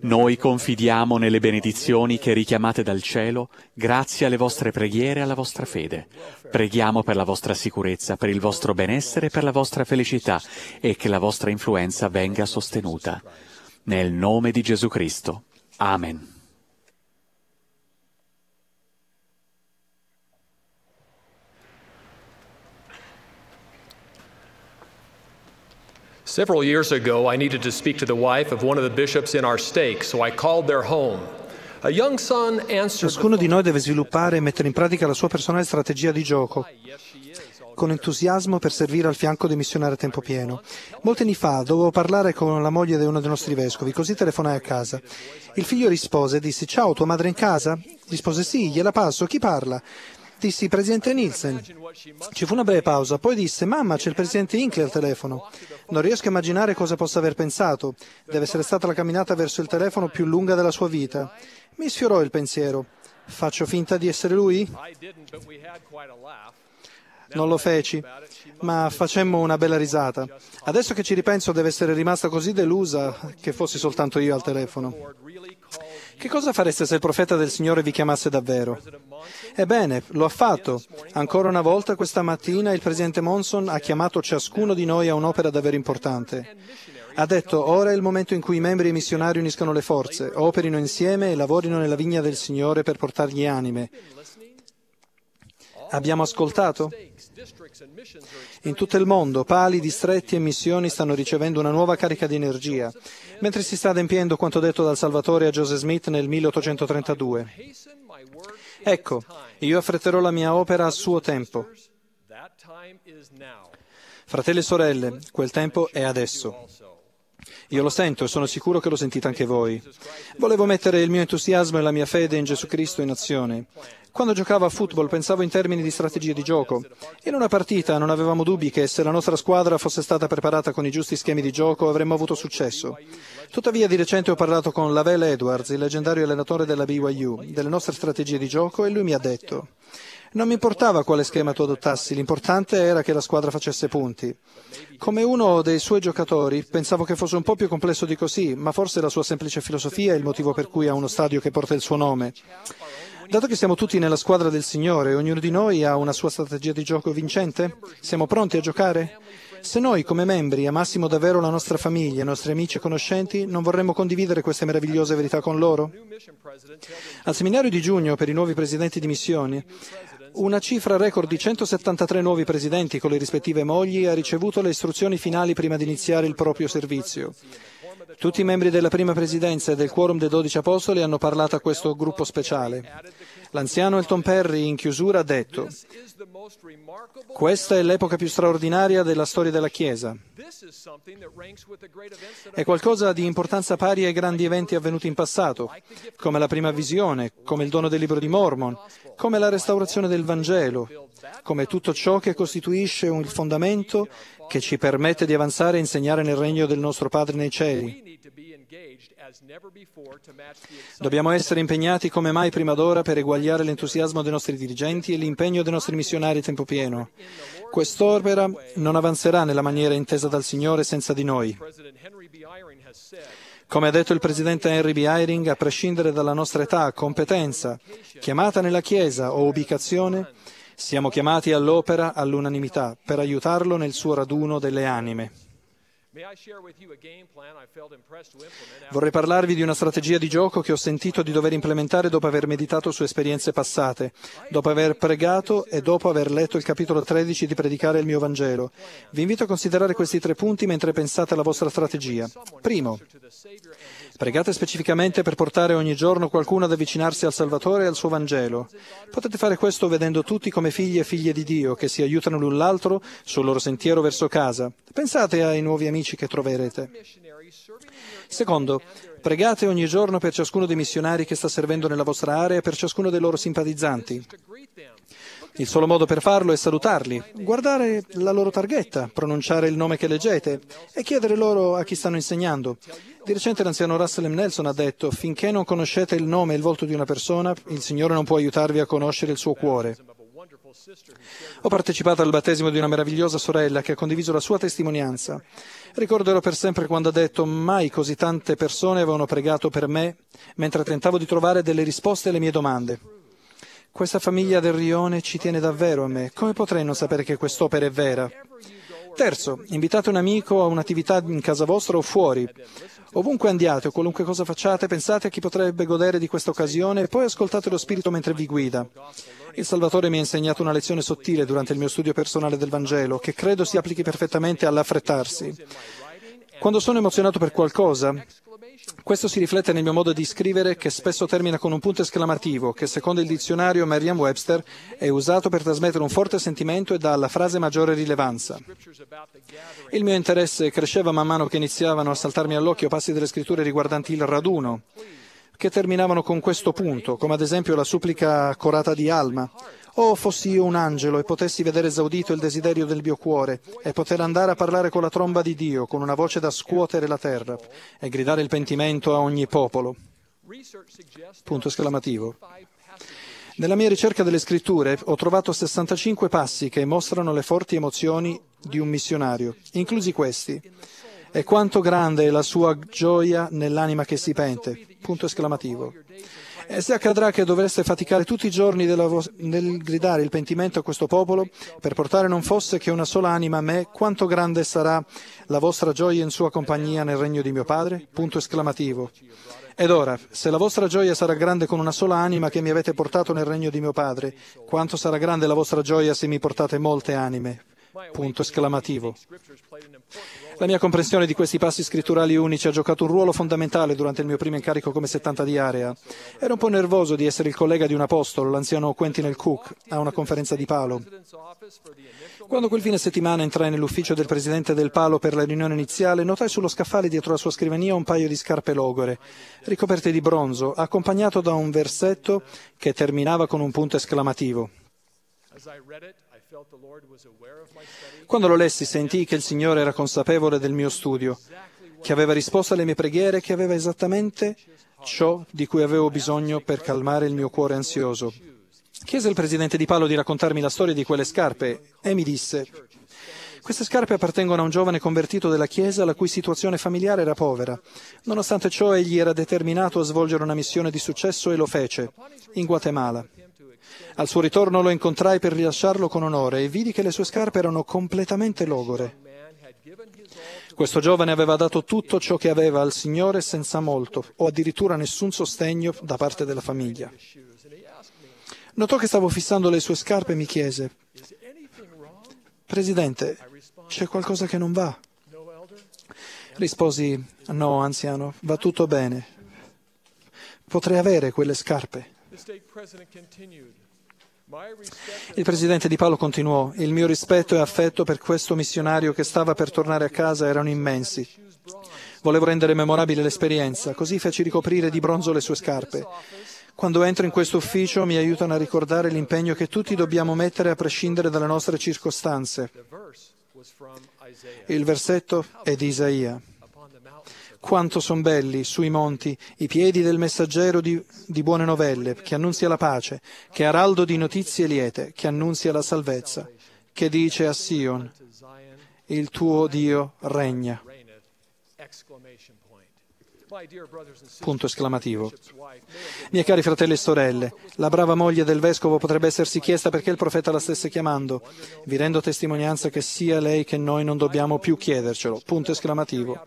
Noi confidiamo nelle benedizioni che richiamate dal cielo grazie alle vostre preghiere e alla vostra fede. Preghiamo per la vostra sicurezza, per il vostro benessere e per la vostra felicità e che la vostra influenza venga sostenuta. Nel nome di Gesù Cristo. Amen. Several years ago, I needed to speak to the wife of one of the bishops in our stake, so I called their home. Ciascuno di noi deve sviluppare e mettere in pratica la sua personale strategia di gioco con entusiasmo per servire al fianco dei missionari a tempo pieno. Molti anni fa dovevo parlare con la moglie di uno dei nostri vescovi, così telefonai a casa. Il figlio rispose e disse: Ciao, tua madre è in casa? Rispose: Sì, gliela passo, chi parla? dissi Presidente Nielsen. Ci fu una breve pausa, poi disse Mamma, c'è il Presidente Inkley al telefono. Non riesco a immaginare cosa possa aver pensato. Deve essere stata la camminata verso il telefono più lunga della sua vita. Mi sfiorò il pensiero. Faccio finta di essere lui? Non lo feci, ma facemmo una bella risata. Adesso che ci ripenso deve essere rimasta così delusa che fossi soltanto io al telefono. Che cosa fareste se il profeta del Signore vi chiamasse davvero? Ebbene, lo ha fatto. Ancora una volta questa mattina il Presidente Monson ha chiamato ciascuno di noi a un'opera davvero importante. Ha detto, ora è il momento in cui i membri e i missionari uniscono le forze, operino insieme e lavorino nella vigna del Signore per portargli anime. Abbiamo ascoltato? In tutto il mondo pali, distretti e missioni stanno ricevendo una nuova carica di energia, mentre si sta adempiendo quanto detto dal Salvatore a Joseph Smith nel 1832. Ecco, io affretterò la mia opera a suo tempo. Fratelli e sorelle, quel tempo è adesso. Io lo sento e sono sicuro che lo sentite anche voi. Volevo mettere il mio entusiasmo e la mia fede in Gesù Cristo in azione. Quando giocavo a football pensavo in termini di strategie di gioco. In una partita non avevamo dubbi che se la nostra squadra fosse stata preparata con i giusti schemi di gioco avremmo avuto successo. Tuttavia di recente ho parlato con Lavelle Edwards, il leggendario allenatore della BYU, delle nostre strategie di gioco e lui mi ha detto non mi importava quale schema tu adottassi, l'importante era che la squadra facesse punti. Come uno dei suoi giocatori, pensavo che fosse un po' più complesso di così, ma forse la sua semplice filosofia è il motivo per cui ha uno stadio che porta il suo nome. Dato che siamo tutti nella squadra del Signore, ognuno di noi ha una sua strategia di gioco vincente? Siamo pronti a giocare? Se noi, come membri, amassimo davvero la nostra famiglia, i nostri amici e conoscenti, non vorremmo condividere queste meravigliose verità con loro? Al seminario di giugno per i nuovi presidenti di missioni, una cifra record di 173 nuovi presidenti con le rispettive mogli ha ricevuto le istruzioni finali prima di iniziare il proprio servizio. Tutti i membri della prima presidenza e del quorum dei dodici apostoli hanno parlato a questo gruppo speciale. L'anziano Elton Perry in chiusura ha detto questa è l'epoca più straordinaria della storia della Chiesa. È qualcosa di importanza pari ai grandi eventi avvenuti in passato, come la prima visione, come il dono del libro di Mormon, come la restaurazione del Vangelo, come tutto ciò che costituisce il fondamento che ci permette di avanzare e insegnare nel regno del nostro Padre nei cieli. Dobbiamo essere impegnati come mai prima d'ora per eguagliare l'entusiasmo dei nostri dirigenti e l'impegno dei nostri missionari a tempo pieno. Quest'opera non avanzerà nella maniera intesa dal Signore senza di noi. Come ha detto il presidente Henry B. Eyring, a prescindere dalla nostra età, competenza, chiamata nella Chiesa o ubicazione, siamo chiamati all'opera all'unanimità per aiutarlo nel suo raduno delle anime. Vorrei parlarvi di una strategia di gioco che ho sentito di dover implementare dopo aver meditato su esperienze passate, dopo aver pregato e dopo aver letto il capitolo 13 di Predicare il mio Vangelo. Vi invito a considerare questi tre punti mentre pensate alla vostra strategia. Primo, Pregate specificamente per portare ogni giorno qualcuno ad avvicinarsi al Salvatore e al suo Vangelo. Potete fare questo vedendo tutti come figli e figlie di Dio che si aiutano l'un l'altro sul loro sentiero verso casa. Pensate ai nuovi amici che troverete. Secondo, pregate ogni giorno per ciascuno dei missionari che sta servendo nella vostra area e per ciascuno dei loro simpatizzanti. Il solo modo per farlo è salutarli, guardare la loro targhetta, pronunciare il nome che leggete e chiedere loro a chi stanno insegnando. Di recente l'anziano Russell M. Nelson ha detto finché non conoscete il nome e il volto di una persona, il Signore non può aiutarvi a conoscere il suo cuore. Ho partecipato al battesimo di una meravigliosa sorella che ha condiviso la sua testimonianza. Ricorderò per sempre quando ha detto mai così tante persone avevano pregato per me mentre tentavo di trovare delle risposte alle mie domande. Questa famiglia del Rione ci tiene davvero a me. Come potrei non sapere che quest'opera è vera? Terzo, invitate un amico a un'attività in casa vostra o fuori. Ovunque andiate o qualunque cosa facciate, pensate a chi potrebbe godere di questa occasione e poi ascoltate lo Spirito mentre vi guida. Il Salvatore mi ha insegnato una lezione sottile durante il mio studio personale del Vangelo, che credo si applichi perfettamente all'affrettarsi. Quando sono emozionato per qualcosa, questo si riflette nel mio modo di scrivere che spesso termina con un punto esclamativo che secondo il dizionario Merriam-Webster è usato per trasmettere un forte sentimento e dà alla frase maggiore rilevanza. Il mio interesse cresceva man mano che iniziavano a saltarmi all'occhio passi delle scritture riguardanti il raduno che terminavano con questo punto, come ad esempio la supplica corata di Alma Oh, fossi io un angelo e potessi vedere esaudito il desiderio del mio cuore e poter andare a parlare con la tromba di Dio, con una voce da scuotere la terra e gridare il pentimento a ogni popolo. Punto esclamativo. Nella mia ricerca delle scritture ho trovato 65 passi che mostrano le forti emozioni di un missionario, inclusi questi. E quanto grande è la sua gioia nell'anima che si pente. Punto esclamativo. E se accadrà che dovreste faticare tutti i giorni vo- nel gridare il pentimento a questo popolo, per portare non fosse che una sola anima a me, quanto grande sarà la vostra gioia in sua compagnia nel regno di mio Padre? Punto esclamativo. Ed ora, se la vostra gioia sarà grande con una sola anima che mi avete portato nel regno di mio Padre, quanto sarà grande la vostra gioia se mi portate molte anime? Punto esclamativo. La mia comprensione di questi passi scritturali unici ha giocato un ruolo fondamentale durante il mio primo incarico come 70 di area. Ero un po' nervoso di essere il collega di un apostolo, l'anziano Quentin L. Cook, a una conferenza di Palo. Quando quel fine settimana entrai nell'ufficio del presidente del Palo per la riunione iniziale, notai sullo scaffale dietro la sua scrivania un paio di scarpe logore, ricoperte di bronzo, accompagnato da un versetto che terminava con un punto esclamativo. Quando lo lessi sentì che il Signore era consapevole del mio studio, che aveva risposto alle mie preghiere, che aveva esattamente ciò di cui avevo bisogno per calmare il mio cuore ansioso. Chiese al presidente di Palo di raccontarmi la storia di quelle scarpe e mi disse queste scarpe appartengono a un giovane convertito della Chiesa la cui situazione familiare era povera. Nonostante ciò egli era determinato a svolgere una missione di successo e lo fece in Guatemala. Al suo ritorno lo incontrai per rilasciarlo con onore e vidi che le sue scarpe erano completamente logore. Questo giovane aveva dato tutto ciò che aveva al Signore senza molto o addirittura nessun sostegno da parte della famiglia. Notò che stavo fissando le sue scarpe e mi chiese, Presidente, c'è qualcosa che non va? Risposi, no, anziano, va tutto bene. Potrei avere quelle scarpe. Il presidente Di Paolo continuò, il mio rispetto e affetto per questo missionario che stava per tornare a casa erano immensi. Volevo rendere memorabile l'esperienza, così feci ricoprire di bronzo le sue scarpe. Quando entro in questo ufficio mi aiutano a ricordare l'impegno che tutti dobbiamo mettere a prescindere dalle nostre circostanze. Il versetto è di Isaia. Quanto son belli sui monti i piedi del messaggero di, di, buone novelle, che annunzia la pace, che è araldo di notizie liete, che annunzia la salvezza, che dice a Sion, il tuo Dio regna. Punto esclamativo. Miei cari fratelli e sorelle, la brava moglie del vescovo potrebbe essersi chiesta perché il profeta la stesse chiamando. Vi rendo testimonianza che sia lei che noi non dobbiamo più chiedercelo. Punto esclamativo.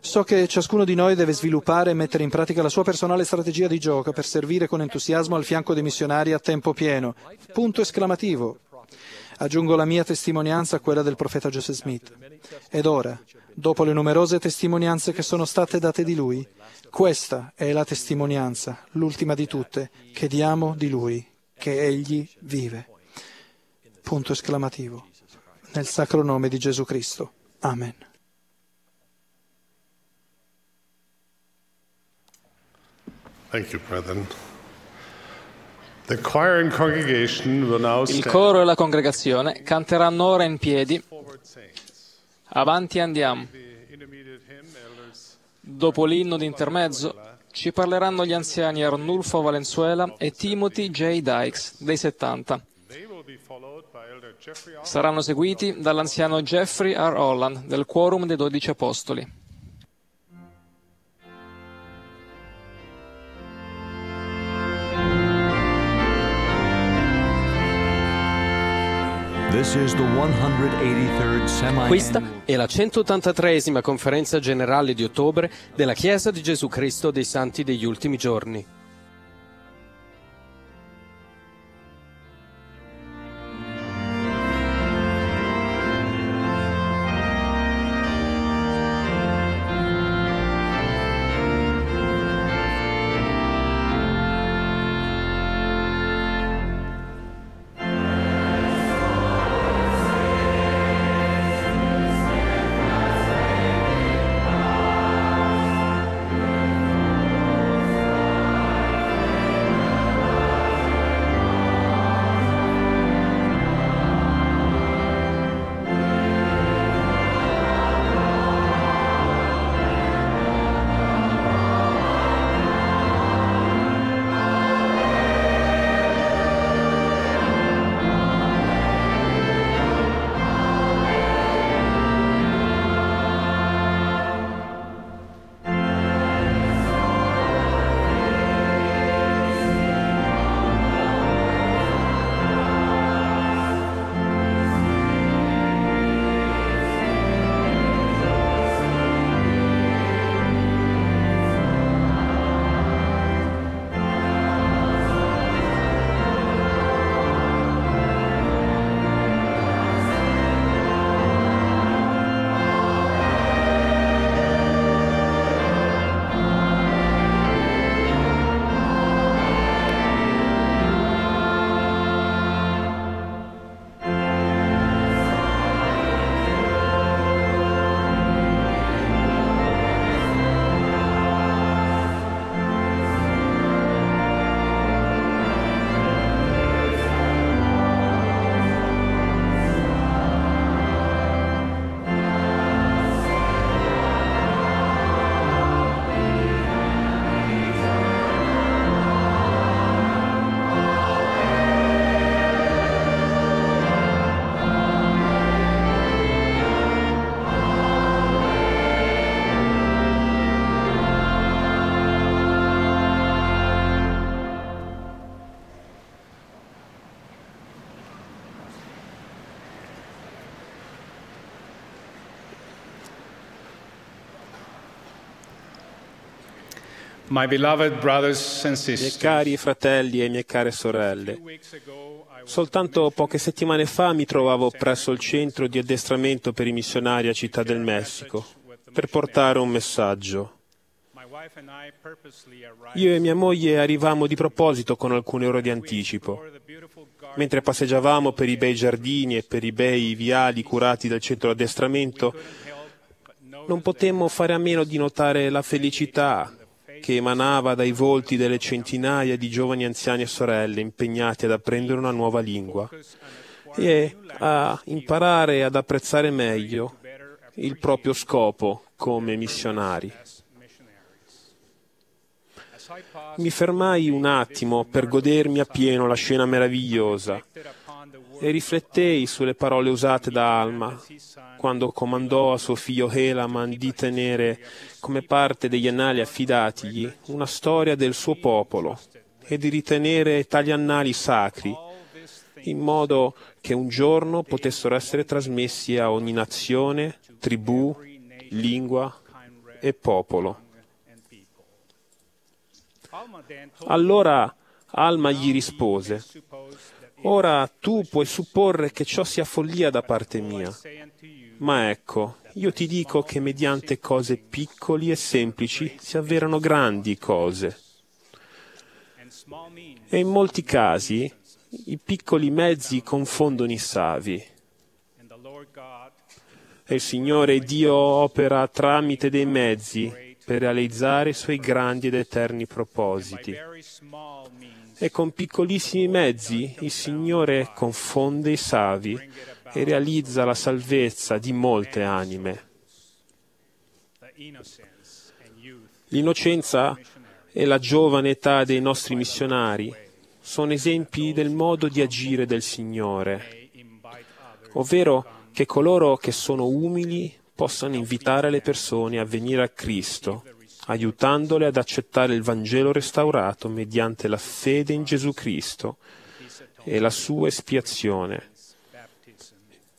So che ciascuno di noi deve sviluppare e mettere in pratica la sua personale strategia di gioco per servire con entusiasmo al fianco dei missionari a tempo pieno. Punto esclamativo. Aggiungo la mia testimonianza a quella del profeta Joseph Smith. Ed ora, dopo le numerose testimonianze che sono state date di lui, questa è la testimonianza, l'ultima di tutte, che diamo di lui, che egli vive. Punto esclamativo. Nel sacro nome di Gesù Cristo. Amen. Il coro e la congregazione canteranno ora in piedi. Avanti andiamo. Dopo l'inno d'intermezzo ci parleranno gli anziani Arnulfo Valenzuela e Timothy J. Dykes, dei 70. Saranno seguiti dall'anziano Jeffrey R. Holland del Quorum dei Dodici Apostoli. Questa è la 183esima conferenza generale di ottobre della Chiesa di Gesù Cristo dei Santi degli Ultimi Giorni. miei cari fratelli e mie care sorelle, soltanto poche settimane fa mi trovavo presso il centro di addestramento per i missionari a Città del Messico per portare un messaggio. Io e mia moglie arrivammo di proposito con alcune ore di anticipo. Mentre passeggiavamo per i bei giardini e per i bei viali curati dal centro addestramento, non potemmo fare a meno di notare la felicità che emanava dai volti delle centinaia di giovani anziani e sorelle impegnati ad apprendere una nuova lingua e a imparare ad apprezzare meglio il proprio scopo come missionari. Mi fermai un attimo per godermi appieno la scena meravigliosa e riflettei sulle parole usate da Alma quando comandò a suo figlio Helaman di tenere come parte degli annali affidatigli una storia del suo popolo e di ritenere tali annali sacri, in modo che un giorno potessero essere trasmessi a ogni nazione, tribù, lingua e popolo. Allora Alma gli rispose, ora tu puoi supporre che ciò sia follia da parte mia, ma ecco, io ti dico che mediante cose piccoli e semplici si avverano grandi cose. E in molti casi i piccoli mezzi confondono i savi. E il Signore Dio opera tramite dei mezzi per realizzare i suoi grandi ed eterni propositi. E con piccolissimi mezzi il Signore confonde i savi e realizza la salvezza di molte anime. L'innocenza e la giovane età dei nostri missionari sono esempi del modo di agire del Signore, ovvero che coloro che sono umili possano invitare le persone a venire a Cristo, aiutandole ad accettare il Vangelo restaurato mediante la fede in Gesù Cristo e la sua espiazione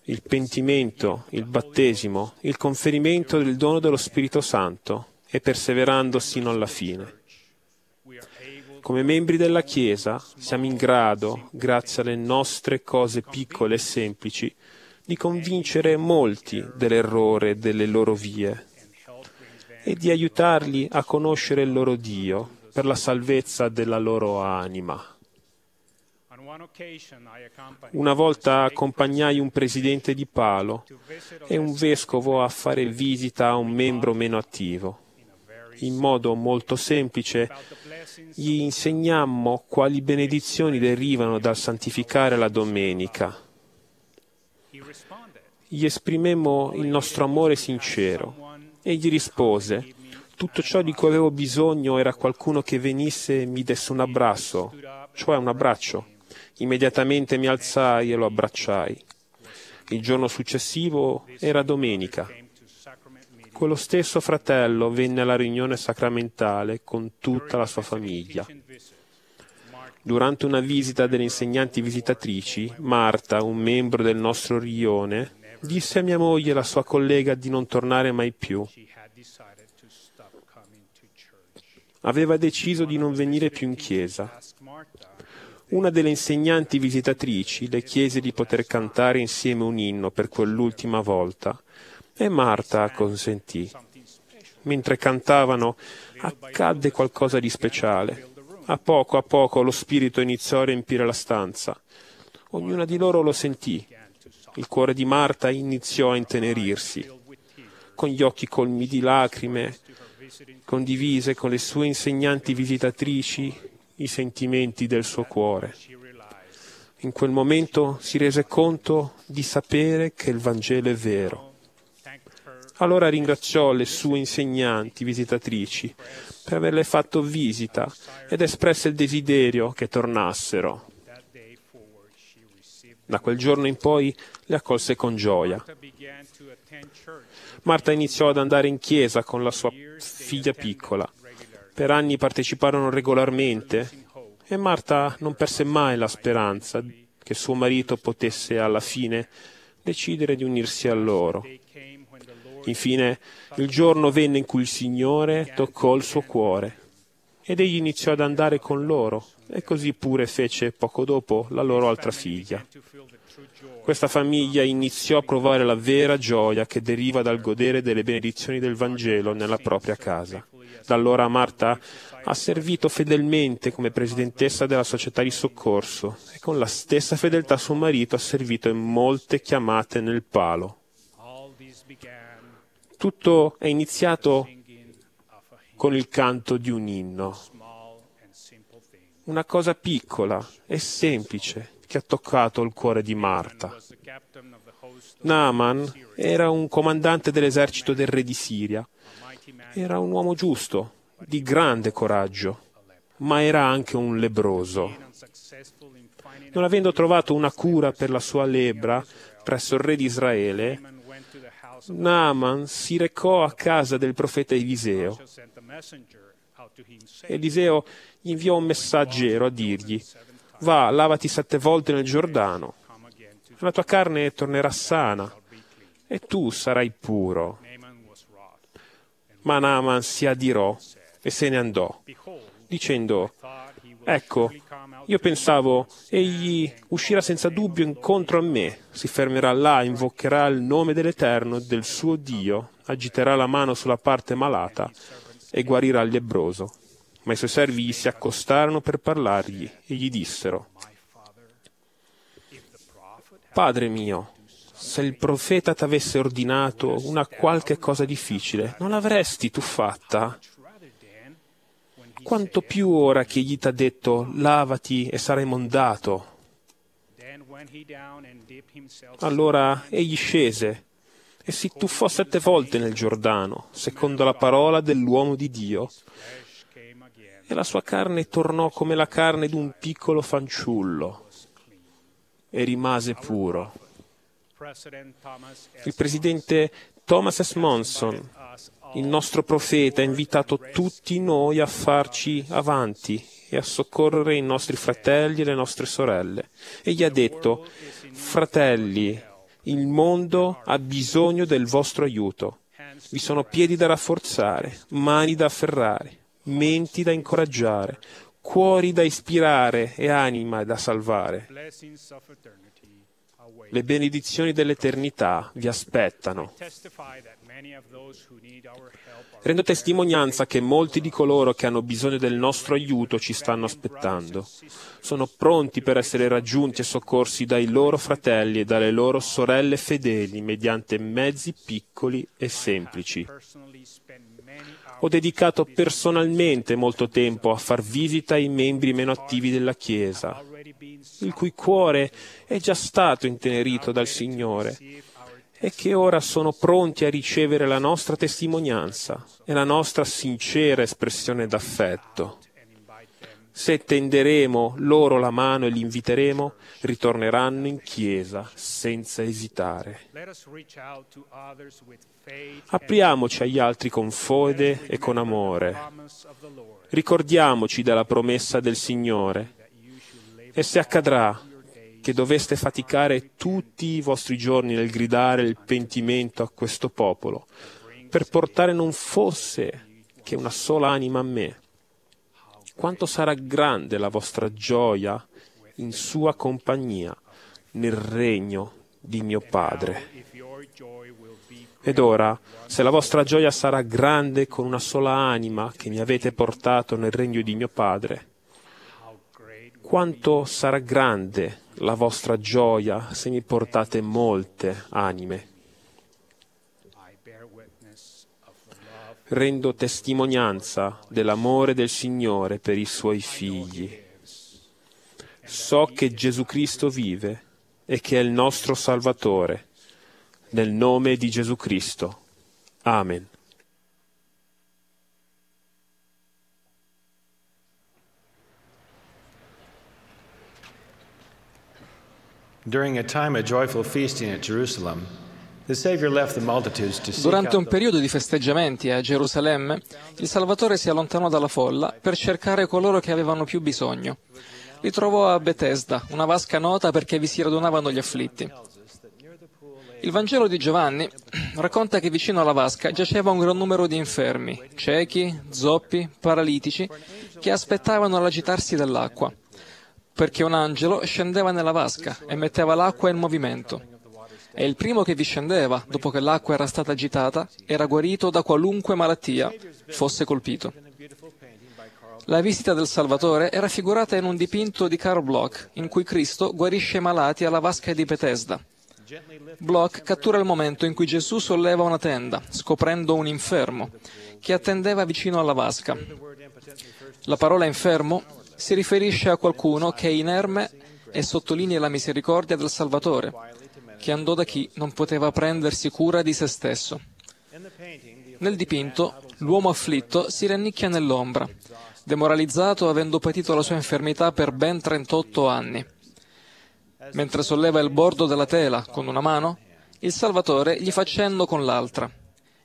il pentimento, il battesimo, il conferimento del dono dello Spirito Santo e perseverando sino alla fine. Come membri della Chiesa siamo in grado, grazie alle nostre cose piccole e semplici, di convincere molti dell'errore delle loro vie e di aiutarli a conoscere il loro Dio per la salvezza della loro anima. Una volta accompagnai un presidente di Palo e un vescovo a fare visita a un membro meno attivo. In modo molto semplice gli insegnammo quali benedizioni derivano dal santificare la domenica. Gli esprimemmo il nostro amore sincero. Egli rispose, tutto ciò di cui avevo bisogno era qualcuno che venisse e mi desse un abbraccio, cioè un abbraccio. Immediatamente mi alzai e lo abbracciai. Il giorno successivo era domenica. Quello stesso fratello venne alla riunione sacramentale con tutta la sua famiglia. Durante una visita delle insegnanti visitatrici, Marta, un membro del nostro rione, disse a mia moglie e alla sua collega di non tornare mai più. Aveva deciso di non venire più in chiesa. Una delle insegnanti visitatrici le chiese di poter cantare insieme un inno per quell'ultima volta e Marta acconsentì. Mentre cantavano accadde qualcosa di speciale. A poco a poco lo spirito iniziò a riempire la stanza. Ognuna di loro lo sentì. Il cuore di Marta iniziò a intenerirsi. Con gli occhi colmi di lacrime, condivise con le sue insegnanti visitatrici, i sentimenti del suo cuore. In quel momento si rese conto di sapere che il Vangelo è vero. Allora ringraziò le sue insegnanti visitatrici per averle fatto visita ed espresse il desiderio che tornassero. Da quel giorno in poi le accolse con gioia. Marta iniziò ad andare in chiesa con la sua figlia piccola per anni parteciparono regolarmente e Marta non perse mai la speranza che suo marito potesse alla fine decidere di unirsi a loro. Infine, il giorno venne in cui il Signore toccò il suo cuore ed egli iniziò ad andare con loro e così pure fece poco dopo la loro altra figlia. Questa famiglia iniziò a provare la vera gioia che deriva dal godere delle benedizioni del Vangelo nella propria casa. Da allora Marta ha servito fedelmente come presidentessa della società di soccorso e con la stessa fedeltà suo marito ha servito in molte chiamate nel palo. Tutto è iniziato con il canto di un inno, una cosa piccola e semplice che ha toccato il cuore di Marta. Naaman era un comandante dell'esercito del re di Siria era un uomo giusto, di grande coraggio, ma era anche un lebroso. Non avendo trovato una cura per la sua lebra presso il re di Israele, Naaman si recò a casa del profeta Eliseo. Eliseo gli inviò un messaggero a dirgli, va, lavati sette volte nel Giordano, la tua carne tornerà sana e tu sarai puro. Ma Naaman si adirò e se ne andò, dicendo, ecco, io pensavo, egli uscirà senza dubbio incontro a me, si fermerà là, invocherà il nome dell'Eterno, del suo Dio, agiterà la mano sulla parte malata e guarirà il lebbroso. Ma i suoi servi gli si accostarono per parlargli e gli dissero, Padre mio, se il profeta t'avesse ordinato una qualche cosa difficile, non l'avresti tu fatta? Quanto più ora che gli t'ha detto lavati e sarai mondato. Allora egli scese e si tuffò sette volte nel Giordano, secondo la parola dell'uomo di Dio, e la sua carne tornò come la carne di un piccolo fanciullo e rimase puro. Il presidente Thomas S. Monson, il nostro profeta, ha invitato tutti noi a farci avanti e a soccorrere i nostri fratelli e le nostre sorelle. E gli ha detto, fratelli, il mondo ha bisogno del vostro aiuto. Vi sono piedi da rafforzare, mani da afferrare, menti da incoraggiare, cuori da ispirare e anima da salvare. Le benedizioni dell'eternità vi aspettano. Rendo testimonianza che molti di coloro che hanno bisogno del nostro aiuto ci stanno aspettando. Sono pronti per essere raggiunti e soccorsi dai loro fratelli e dalle loro sorelle fedeli mediante mezzi piccoli e semplici. Ho dedicato personalmente molto tempo a far visita ai membri meno attivi della Chiesa il cui cuore è già stato intenerito dal Signore e che ora sono pronti a ricevere la nostra testimonianza e la nostra sincera espressione d'affetto. Se tenderemo loro la mano e li inviteremo, ritorneranno in chiesa senza esitare. Apriamoci agli altri con fede e con amore. Ricordiamoci della promessa del Signore e se accadrà che doveste faticare tutti i vostri giorni nel gridare il pentimento a questo popolo, per portare non fosse che una sola anima a me, quanto sarà grande la vostra gioia in sua compagnia nel regno di mio Padre. Ed ora, se la vostra gioia sarà grande con una sola anima che mi avete portato nel regno di mio Padre, quanto sarà grande la vostra gioia se mi portate molte anime. Rendo testimonianza dell'amore del Signore per i suoi figli. So che Gesù Cristo vive e che è il nostro Salvatore. Nel nome di Gesù Cristo. Amen. Durante un periodo di festeggiamenti a Gerusalemme, il Salvatore si allontanò dalla folla per cercare coloro che avevano più bisogno. Li trovò a Bethesda, una vasca nota perché vi si radunavano gli afflitti. Il Vangelo di Giovanni racconta che vicino alla vasca giaceva un gran numero di infermi, ciechi, zoppi, paralitici, che aspettavano l'agitarsi dell'acqua perché un angelo scendeva nella vasca e metteva l'acqua in movimento. E il primo che vi scendeva, dopo che l'acqua era stata agitata, era guarito da qualunque malattia fosse colpito. La visita del Salvatore è raffigurata in un dipinto di Carl Bloch, in cui Cristo guarisce i malati alla vasca di Bethesda. Bloch cattura il momento in cui Gesù solleva una tenda, scoprendo un infermo, che attendeva vicino alla vasca. La parola infermo si riferisce a qualcuno che è inerme e sottolinea la misericordia del Salvatore, che andò da chi non poteva prendersi cura di se stesso. Nel dipinto, l'uomo afflitto si rannicchia nell'ombra, demoralizzato avendo patito la sua infermità per ben 38 anni. Mentre solleva il bordo della tela con una mano, il Salvatore gli fa cenno con l'altra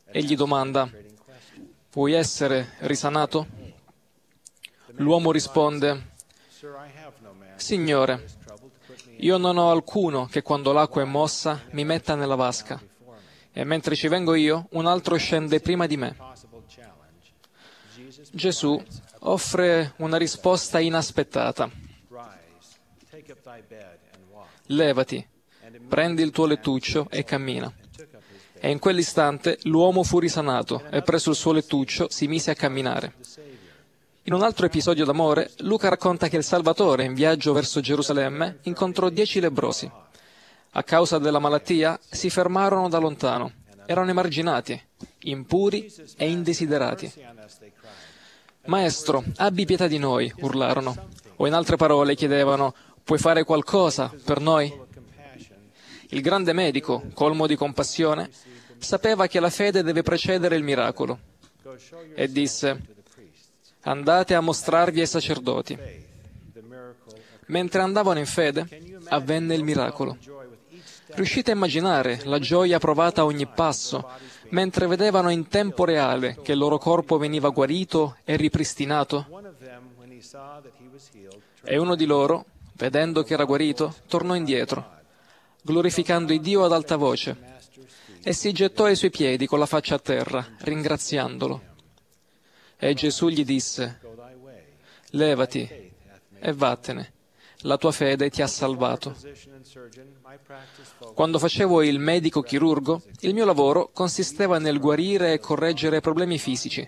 e gli domanda, puoi essere risanato? L'uomo risponde, Signore, io non ho alcuno che quando l'acqua è mossa mi metta nella vasca, e mentre ci vengo io, un altro scende prima di me. Gesù offre una risposta inaspettata. Levati, prendi il tuo lettuccio e cammina. E in quell'istante l'uomo fu risanato e preso il suo lettuccio si mise a camminare. In un altro episodio d'amore, Luca racconta che il Salvatore, in viaggio verso Gerusalemme, incontrò dieci lebrosi. A causa della malattia si fermarono da lontano, erano emarginati, impuri e indesiderati. Maestro, abbi pietà di noi, urlarono, o in altre parole chiedevano, puoi fare qualcosa per noi? Il grande medico, colmo di compassione, sapeva che la fede deve precedere il miracolo e disse, andate a mostrarvi ai sacerdoti. Mentre andavano in fede, avvenne il miracolo. Riuscite a immaginare la gioia provata a ogni passo, mentre vedevano in tempo reale che il loro corpo veniva guarito e ripristinato? E uno di loro, vedendo che era guarito, tornò indietro, glorificando il Dio ad alta voce, e si gettò ai suoi piedi con la faccia a terra, ringraziandolo. E Gesù gli disse, levati e vattene, la tua fede ti ha salvato. Quando facevo il medico chirurgo, il mio lavoro consisteva nel guarire e correggere problemi fisici.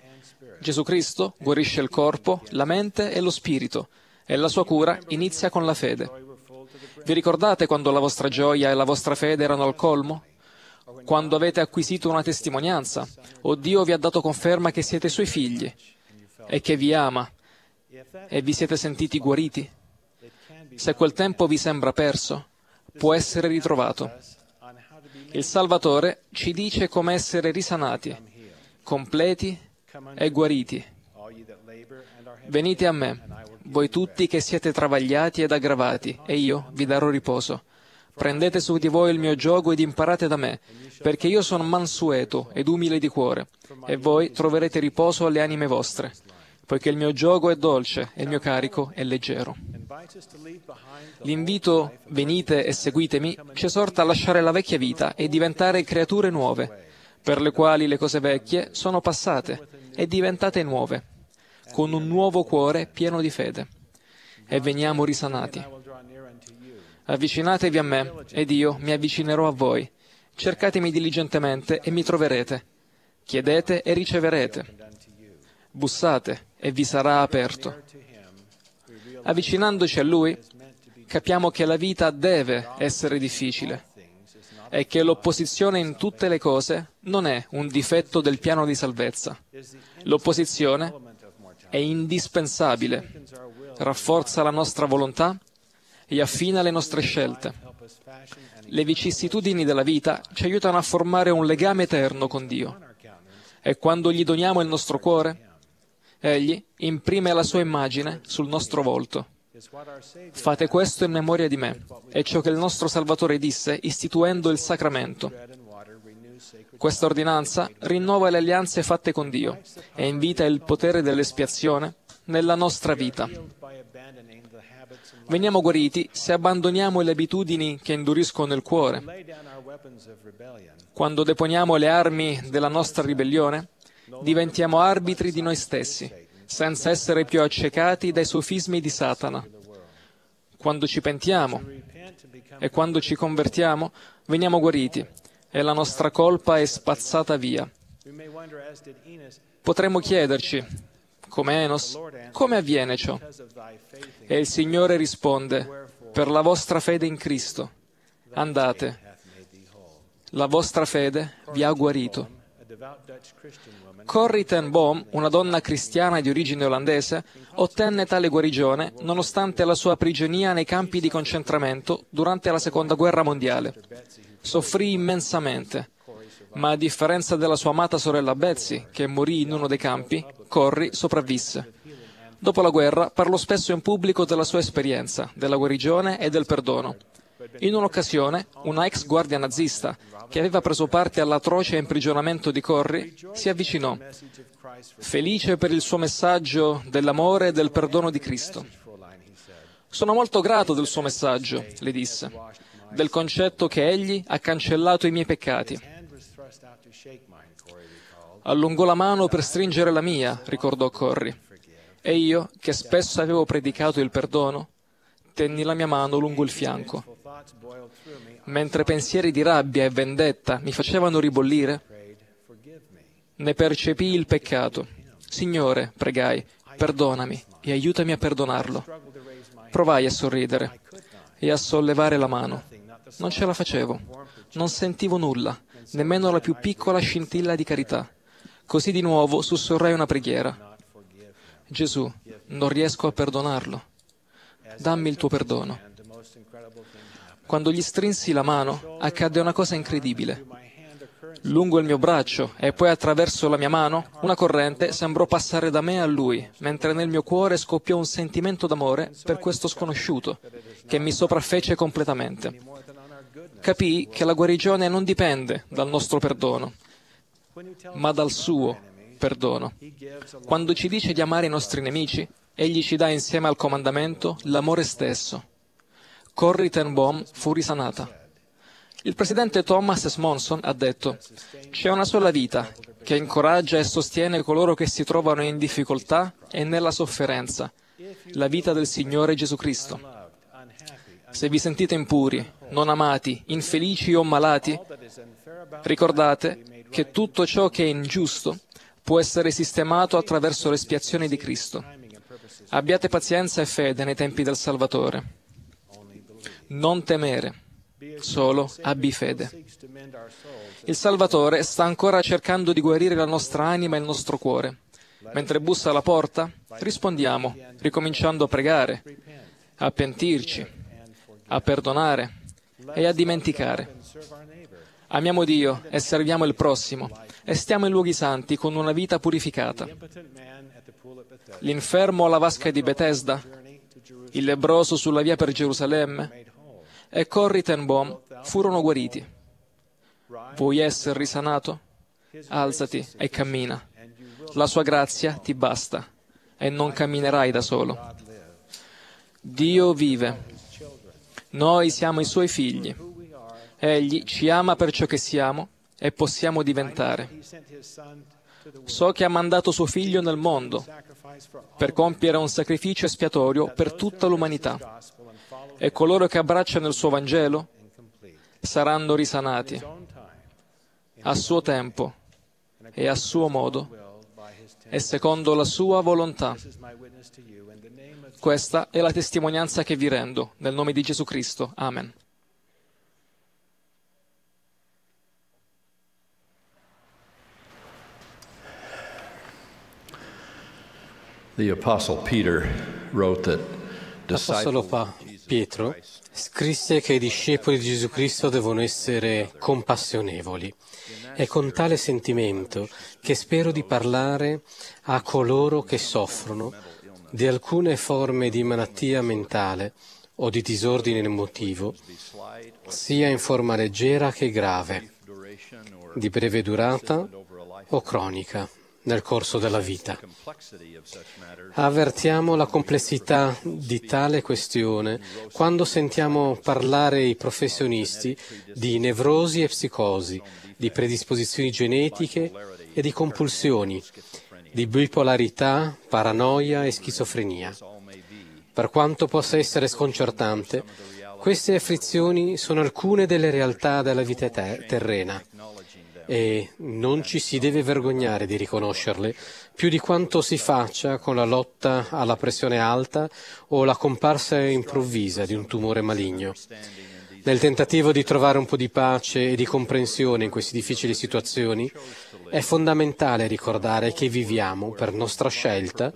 Gesù Cristo guarisce il corpo, la mente e lo spirito, e la sua cura inizia con la fede. Vi ricordate quando la vostra gioia e la vostra fede erano al colmo? quando avete acquisito una testimonianza o Dio vi ha dato conferma che siete suoi figli e che vi ama e vi siete sentiti guariti. Se quel tempo vi sembra perso, può essere ritrovato. Il Salvatore ci dice come essere risanati, completi e guariti. Venite a me, voi tutti che siete travagliati ed aggravati, e io vi darò riposo. Prendete su di voi il mio gioco ed imparate da me, perché io sono mansueto ed umile di cuore, e voi troverete riposo alle anime vostre, poiché il mio gioco è dolce e il mio carico è leggero. L'invito venite e seguitemi ci esorta a lasciare la vecchia vita e diventare creature nuove, per le quali le cose vecchie sono passate e diventate nuove, con un nuovo cuore pieno di fede. E veniamo risanati. Avvicinatevi a me, ed io mi avvicinerò a voi. Cercatemi diligentemente e mi troverete. Chiedete e riceverete. Bussate e vi sarà aperto. Avvicinandoci a Lui, capiamo che la vita deve essere difficile e che l'opposizione in tutte le cose non è un difetto del piano di salvezza. L'opposizione è indispensabile, rafforza la nostra volontà e affina le nostre scelte. Le vicissitudini della vita ci aiutano a formare un legame eterno con Dio. E quando gli doniamo il nostro cuore, Egli imprime la sua immagine sul nostro volto. Fate questo in memoria di me. È ciò che il nostro Salvatore disse istituendo il sacramento. Questa ordinanza rinnova le alleanze fatte con Dio e invita il potere dell'espiazione nella nostra vita. Veniamo guariti se abbandoniamo le abitudini che induriscono il cuore, quando deponiamo le armi della nostra ribellione, diventiamo arbitri di noi stessi, senza essere più accecati dai sofismi di Satana. Quando ci pentiamo e quando ci convertiamo, veniamo guariti e la nostra colpa è spazzata via. Potremmo chiederci come Enos, come avviene ciò? E il Signore risponde, per la vostra fede in Cristo, andate, la vostra fede vi ha guarito. Corrie ten Boom, una donna cristiana di origine olandese, ottenne tale guarigione nonostante la sua prigionia nei campi di concentramento durante la Seconda Guerra Mondiale. Soffrì immensamente ma a differenza della sua amata sorella Betsy, che morì in uno dei campi, Corri sopravvisse. Dopo la guerra parlò spesso in pubblico della sua esperienza, della guarigione e del perdono. In un'occasione, una ex guardia nazista, che aveva preso parte all'atroce imprigionamento di Corri, si avvicinò, felice per il suo messaggio dell'amore e del perdono di Cristo. Sono molto grato del suo messaggio, le disse, del concetto che egli ha cancellato i miei peccati allungò la mano per stringere la mia, ricordò Corri. E io, che spesso avevo predicato il perdono, tenni la mia mano lungo il fianco. Mentre pensieri di rabbia e vendetta mi facevano ribollire, ne percepii il peccato. Signore, pregai, perdonami e aiutami a perdonarlo. Provai a sorridere e a sollevare la mano. Non ce la facevo, non sentivo nulla, nemmeno la più piccola scintilla di carità. Così di nuovo sussurrai una preghiera. Gesù, non riesco a perdonarlo. Dammi il tuo perdono. Quando gli strinsi la mano, accadde una cosa incredibile. Lungo il mio braccio e poi attraverso la mia mano, una corrente sembrò passare da me a lui, mentre nel mio cuore scoppiò un sentimento d'amore per questo sconosciuto, che mi sopraffece completamente. Capii che la guarigione non dipende dal nostro perdono, ma dal suo perdono. Quando ci dice di amare i nostri nemici, egli ci dà insieme al comandamento l'amore stesso. Corrie ten Bohm fu risanata. Il presidente Thomas S. Monson ha detto «C'è una sola vita che incoraggia e sostiene coloro che si trovano in difficoltà e nella sofferenza, la vita del Signore Gesù Cristo». Se vi sentite impuri, non amati, infelici o malati, ricordate che tutto ciò che è ingiusto può essere sistemato attraverso l'espiazione di Cristo. Abbiate pazienza e fede nei tempi del Salvatore. Non temere, solo abbi fede. Il Salvatore sta ancora cercando di guarire la nostra anima e il nostro cuore. Mentre bussa alla porta, rispondiamo, ricominciando a pregare, a pentirci, a perdonare e a dimenticare. Amiamo Dio e serviamo il prossimo e stiamo in luoghi santi con una vita purificata. L'infermo alla vasca di Bethesda, il lebroso sulla via per Gerusalemme e Corrie ten Boom furono guariti. Vuoi essere risanato? Alzati e cammina. La sua grazia ti basta e non camminerai da solo. Dio vive. Noi siamo i suoi figli. Egli ci ama per ciò che siamo e possiamo diventare. So che ha mandato suo figlio nel mondo per compiere un sacrificio espiatorio per tutta l'umanità e coloro che abbracciano il suo Vangelo saranno risanati a suo tempo e a suo modo e secondo la sua volontà. Questa è la testimonianza che vi rendo nel nome di Gesù Cristo. Amen. L'Apostolo Pietro scrisse che i discepoli di Gesù Cristo devono essere compassionevoli. È con tale sentimento che spero di parlare a coloro che soffrono di alcune forme di malattia mentale o di disordine emotivo, sia in forma leggera che grave, di breve durata o cronica nel corso della vita. Avvertiamo la complessità di tale questione quando sentiamo parlare i professionisti di nevrosi e psicosi, di predisposizioni genetiche e di compulsioni, di bipolarità, paranoia e schizofrenia. Per quanto possa essere sconcertante, queste afflizioni sono alcune delle realtà della vita terrena e non ci si deve vergognare di riconoscerle più di quanto si faccia con la lotta alla pressione alta o la comparsa improvvisa di un tumore maligno. Nel tentativo di trovare un po' di pace e di comprensione in queste difficili situazioni, è fondamentale ricordare che viviamo, per nostra scelta,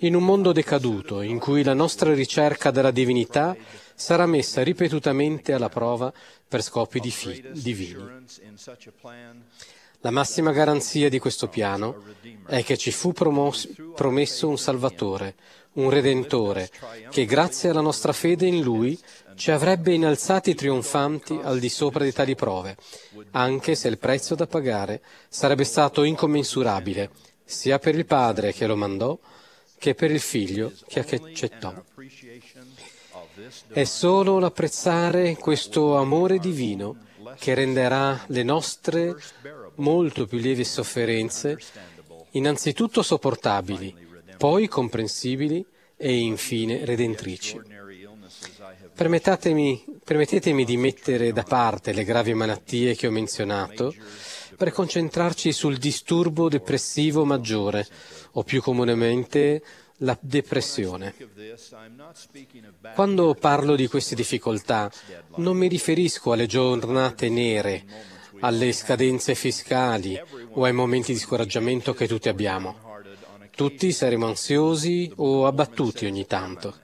in un mondo decaduto in cui la nostra ricerca della divinità sarà messa ripetutamente alla prova per scopi divini. La massima garanzia di questo piano è che ci fu promos- promesso un Salvatore, un Redentore, che grazie alla nostra fede in Lui ci avrebbe innalzati trionfanti al di sopra di tali prove, anche se il prezzo da pagare sarebbe stato incommensurabile, sia per il Padre che lo mandò, che per il Figlio che accettò. È solo l'apprezzare questo amore divino che renderà le nostre molto più lievi sofferenze innanzitutto sopportabili, poi comprensibili e infine redentrici. permettetemi di mettere da parte le gravi malattie che ho menzionato per concentrarci sul disturbo depressivo maggiore, o più comunemente la depressione. Quando parlo di queste difficoltà non mi riferisco alle giornate nere, alle scadenze fiscali o ai momenti di scoraggiamento che tutti abbiamo. Tutti saremo ansiosi o abbattuti ogni tanto.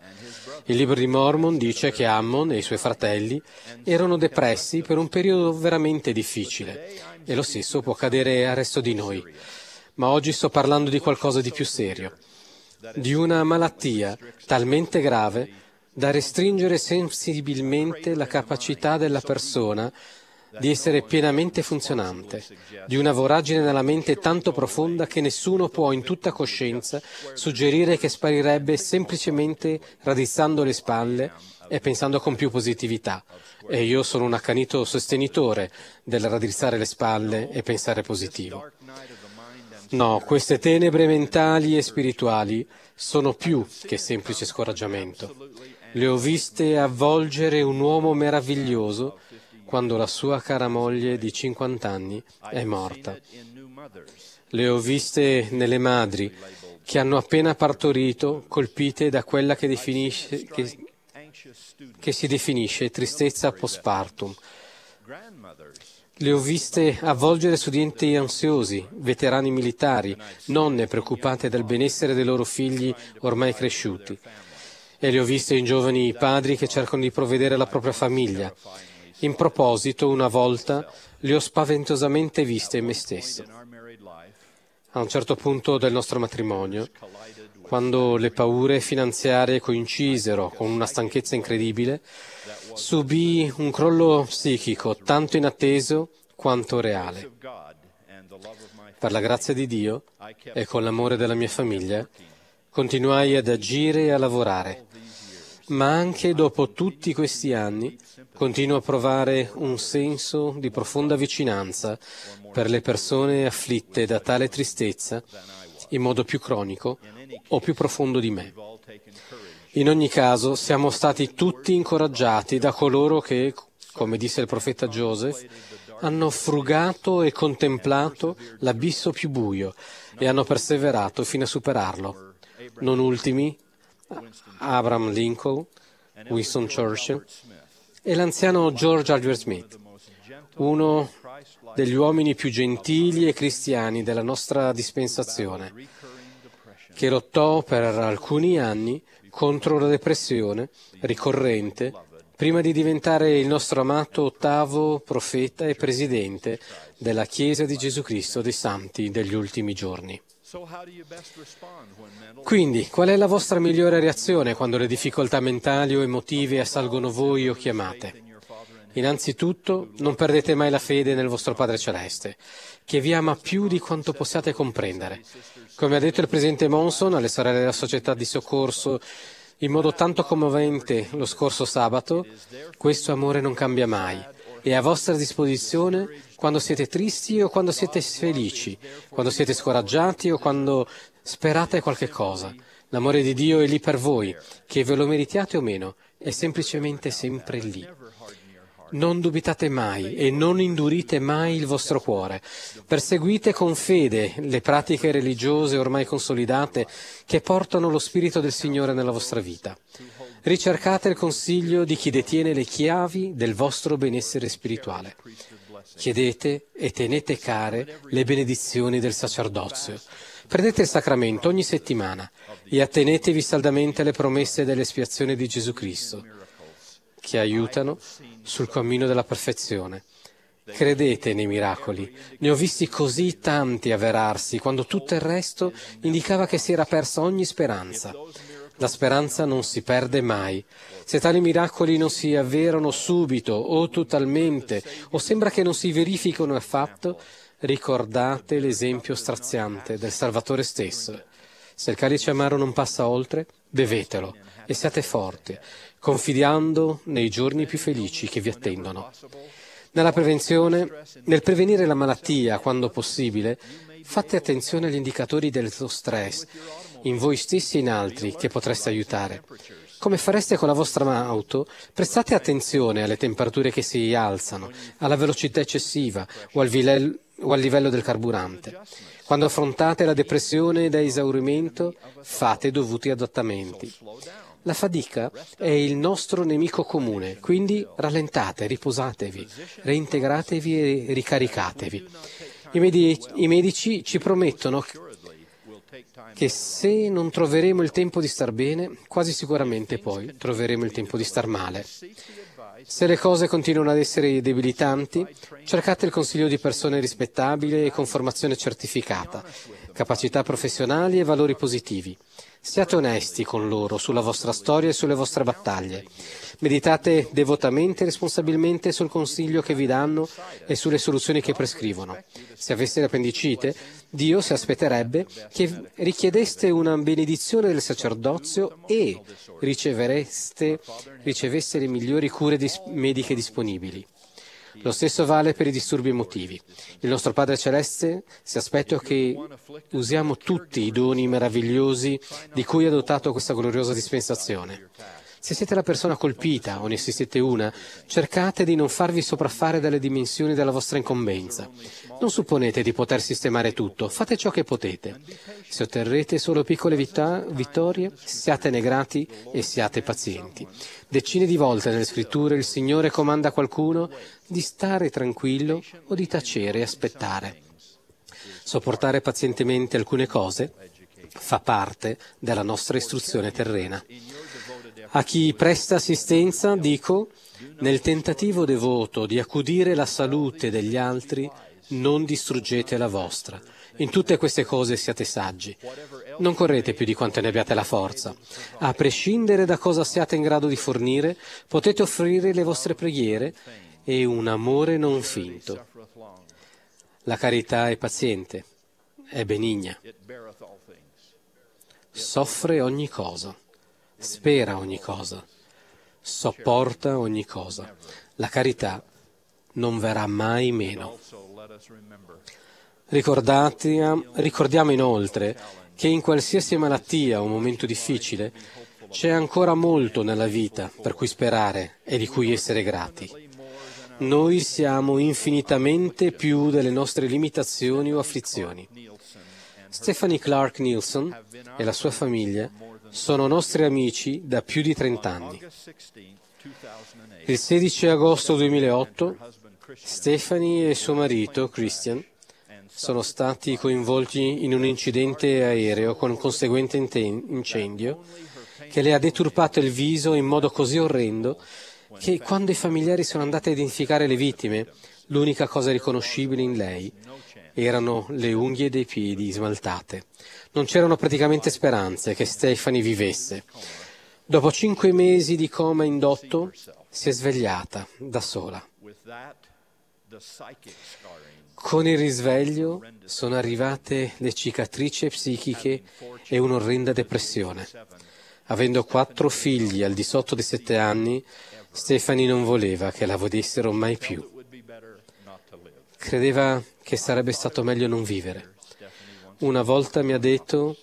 Il libro di Mormon dice che Ammon e i suoi fratelli erano depressi per un periodo veramente difficile e lo stesso può accadere al resto di noi. Ma oggi sto parlando di qualcosa di più serio di una malattia talmente grave da restringere sensibilmente la capacità della persona di essere pienamente funzionante, di una voragine nella mente tanto profonda che nessuno può in tutta coscienza suggerire che sparirebbe semplicemente radizzando le spalle e pensando con più positività. E io sono un accanito sostenitore del raddrizzare le spalle e pensare positivo. No, queste tenebre mentali e spirituali sono più che semplice scoraggiamento. Le ho viste avvolgere un uomo meraviglioso quando la sua cara moglie di 50 anni è morta. Le ho viste nelle madri che hanno appena partorito, colpite da quella che, definisce, che, che si definisce tristezza postpartum. Le ho viste avvolgere studenti ansiosi, veterani militari, nonne preoccupate del benessere dei loro figli ormai cresciuti. E le ho viste in giovani padri che cercano di provvedere alla propria famiglia. In proposito, una volta le ho spaventosamente viste in me stesso. A un certo punto del nostro matrimonio, quando le paure finanziarie coincisero con una stanchezza incredibile, subì un crollo psichico tanto inatteso quanto reale. Per la grazia di Dio e con l'amore della mia famiglia continuai ad agire e a lavorare, ma anche dopo tutti questi anni continuo a provare un senso di profonda vicinanza per le persone afflitte da tale tristezza in modo più cronico o più profondo di me. In ogni caso siamo stati tutti incoraggiati da coloro che, come disse il profeta Joseph, hanno frugato e contemplato l'abisso più buio e hanno perseverato fino a superarlo. Non ultimi, Abraham Lincoln, Winston Churchill e l'anziano George Albert Smith, uno degli uomini più gentili e cristiani della nostra dispensazione, che lottò per alcuni anni contro la depressione ricorrente prima di diventare il nostro amato ottavo profeta e presidente della Chiesa di Gesù Cristo dei Santi degli ultimi giorni. Quindi, qual è la vostra migliore reazione quando le difficoltà mentali o emotive assalgono voi o chiamate? Innanzitutto, non perdete mai la fede nel vostro Padre Celeste, che vi ama più di quanto possiate comprendere come ha detto il Presidente Monson alle sorelle della società di soccorso in modo tanto commovente lo scorso sabato, questo amore non cambia mai. È a vostra disposizione quando siete tristi o quando siete felici, quando siete scoraggiati o quando sperate qualche cosa. L'amore di Dio è lì per voi, che ve lo meritiate o meno, è semplicemente sempre lì. Non dubitate mai e non indurite mai il vostro cuore. Perseguite con fede le pratiche religiose ormai consolidate che portano lo Spirito del Signore nella vostra vita. Ricercate il consiglio di chi detiene le chiavi del vostro benessere spirituale. Chiedete e tenete care le benedizioni del sacerdozio. Prendete il sacramento ogni settimana e attenetevi saldamente alle promesse dell'espiazione di Gesù Cristo che aiutano sul cammino della perfezione. Credete nei miracoli. Ne ho visti così tanti avverarsi, quando tutto il resto indicava che si era persa ogni speranza. La speranza non si perde mai. Se tali miracoli non si avverano subito o totalmente, o sembra che non si verificano affatto, ricordate l'esempio straziante del Salvatore stesso. Se il calice amaro non passa oltre, bevetelo e siate forti, confidando nei giorni più felici che vi attendono. Nella prevenzione, nel prevenire la malattia quando possibile, fate attenzione agli indicatori del suo stress, in voi stessi e in altri, che potreste aiutare. Come fareste con la vostra auto, prestate attenzione alle temperature che si alzano, alla velocità eccessiva o al, vilel- o al livello del carburante. Quando affrontate la depressione da esaurimento, fate dovuti adattamenti. La fatica è il nostro nemico comune, quindi rallentate, riposatevi, reintegratevi e ricaricatevi. I, medici, i medici ci promettono che se non troveremo il tempo di star bene, quasi sicuramente poi troveremo il tempo di star male. Se le cose continuano ad essere debilitanti, cercate il consiglio di persone rispettabili e con formazione certificata, capacità professionali e valori positivi. Siate onesti con loro sulla vostra storia e sulle vostre battaglie. Meditate devotamente e responsabilmente sul consiglio che vi danno e sulle soluzioni che prescrivono. Se aveste l'appendicite, Dio si aspetterebbe che richiedeste una benedizione del sacerdozio e ricevereste, riceveste le migliori cure dis- mediche disponibili. Lo stesso vale per i disturbi emotivi. Il nostro Padre Celeste si aspetta che usiamo tutti i doni meravigliosi di cui ha dotato questa gloriosa dispensazione. Se siete la persona colpita o ne siete una, cercate di non farvi sopraffare dalle dimensioni della vostra incombenza. Non supponete di poter sistemare tutto, fate ciò che potete. Se otterrete solo piccole vita- vittorie, siatene grati e siate pazienti. Decine di volte nelle scritture il Signore comanda a qualcuno di stare tranquillo o di tacere e aspettare. Sopportare pazientemente alcune cose fa parte della nostra istruzione terrena. A chi presta assistenza, dico, nel tentativo devoto di accudire la salute degli altri, non distruggete la vostra. In tutte queste cose siate saggi. Non correte più di quanto ne abbiate la forza. A prescindere da cosa siate in grado di fornire, potete offrire le vostre preghiere e un amore non finto. La carità è paziente, è benigna, soffre ogni cosa spera ogni cosa, sopporta ogni cosa. La carità non verrà mai meno. ricordiamo inoltre che in qualsiasi malattia o momento difficile c'è ancora molto nella vita per cui sperare e di cui essere grati. Noi siamo infinitamente più delle nostre limitazioni o afflizioni. Stephanie Clark Nielsen e la sua famiglia sono nostri amici da più di 30 anni. Il 16 agosto 2008 Stephanie e suo marito Christian sono stati coinvolti in un incidente aereo con conseguente incendio che le ha deturpato il viso in modo così orrendo che quando i familiari sono andati a identificare le vittime, l'unica cosa riconoscibile in lei erano le unghie dei piedi smaltate. Non c'erano praticamente speranze che Stefani vivesse. Dopo cinque mesi di coma indotto, si è svegliata da sola. Con il risveglio sono arrivate le cicatrici psichiche e un'orrenda depressione. Avendo quattro figli al di sotto dei sette anni, Stefani non voleva che la vedessero mai più. Credeva che sarebbe stato meglio non vivere una volta mi ha detto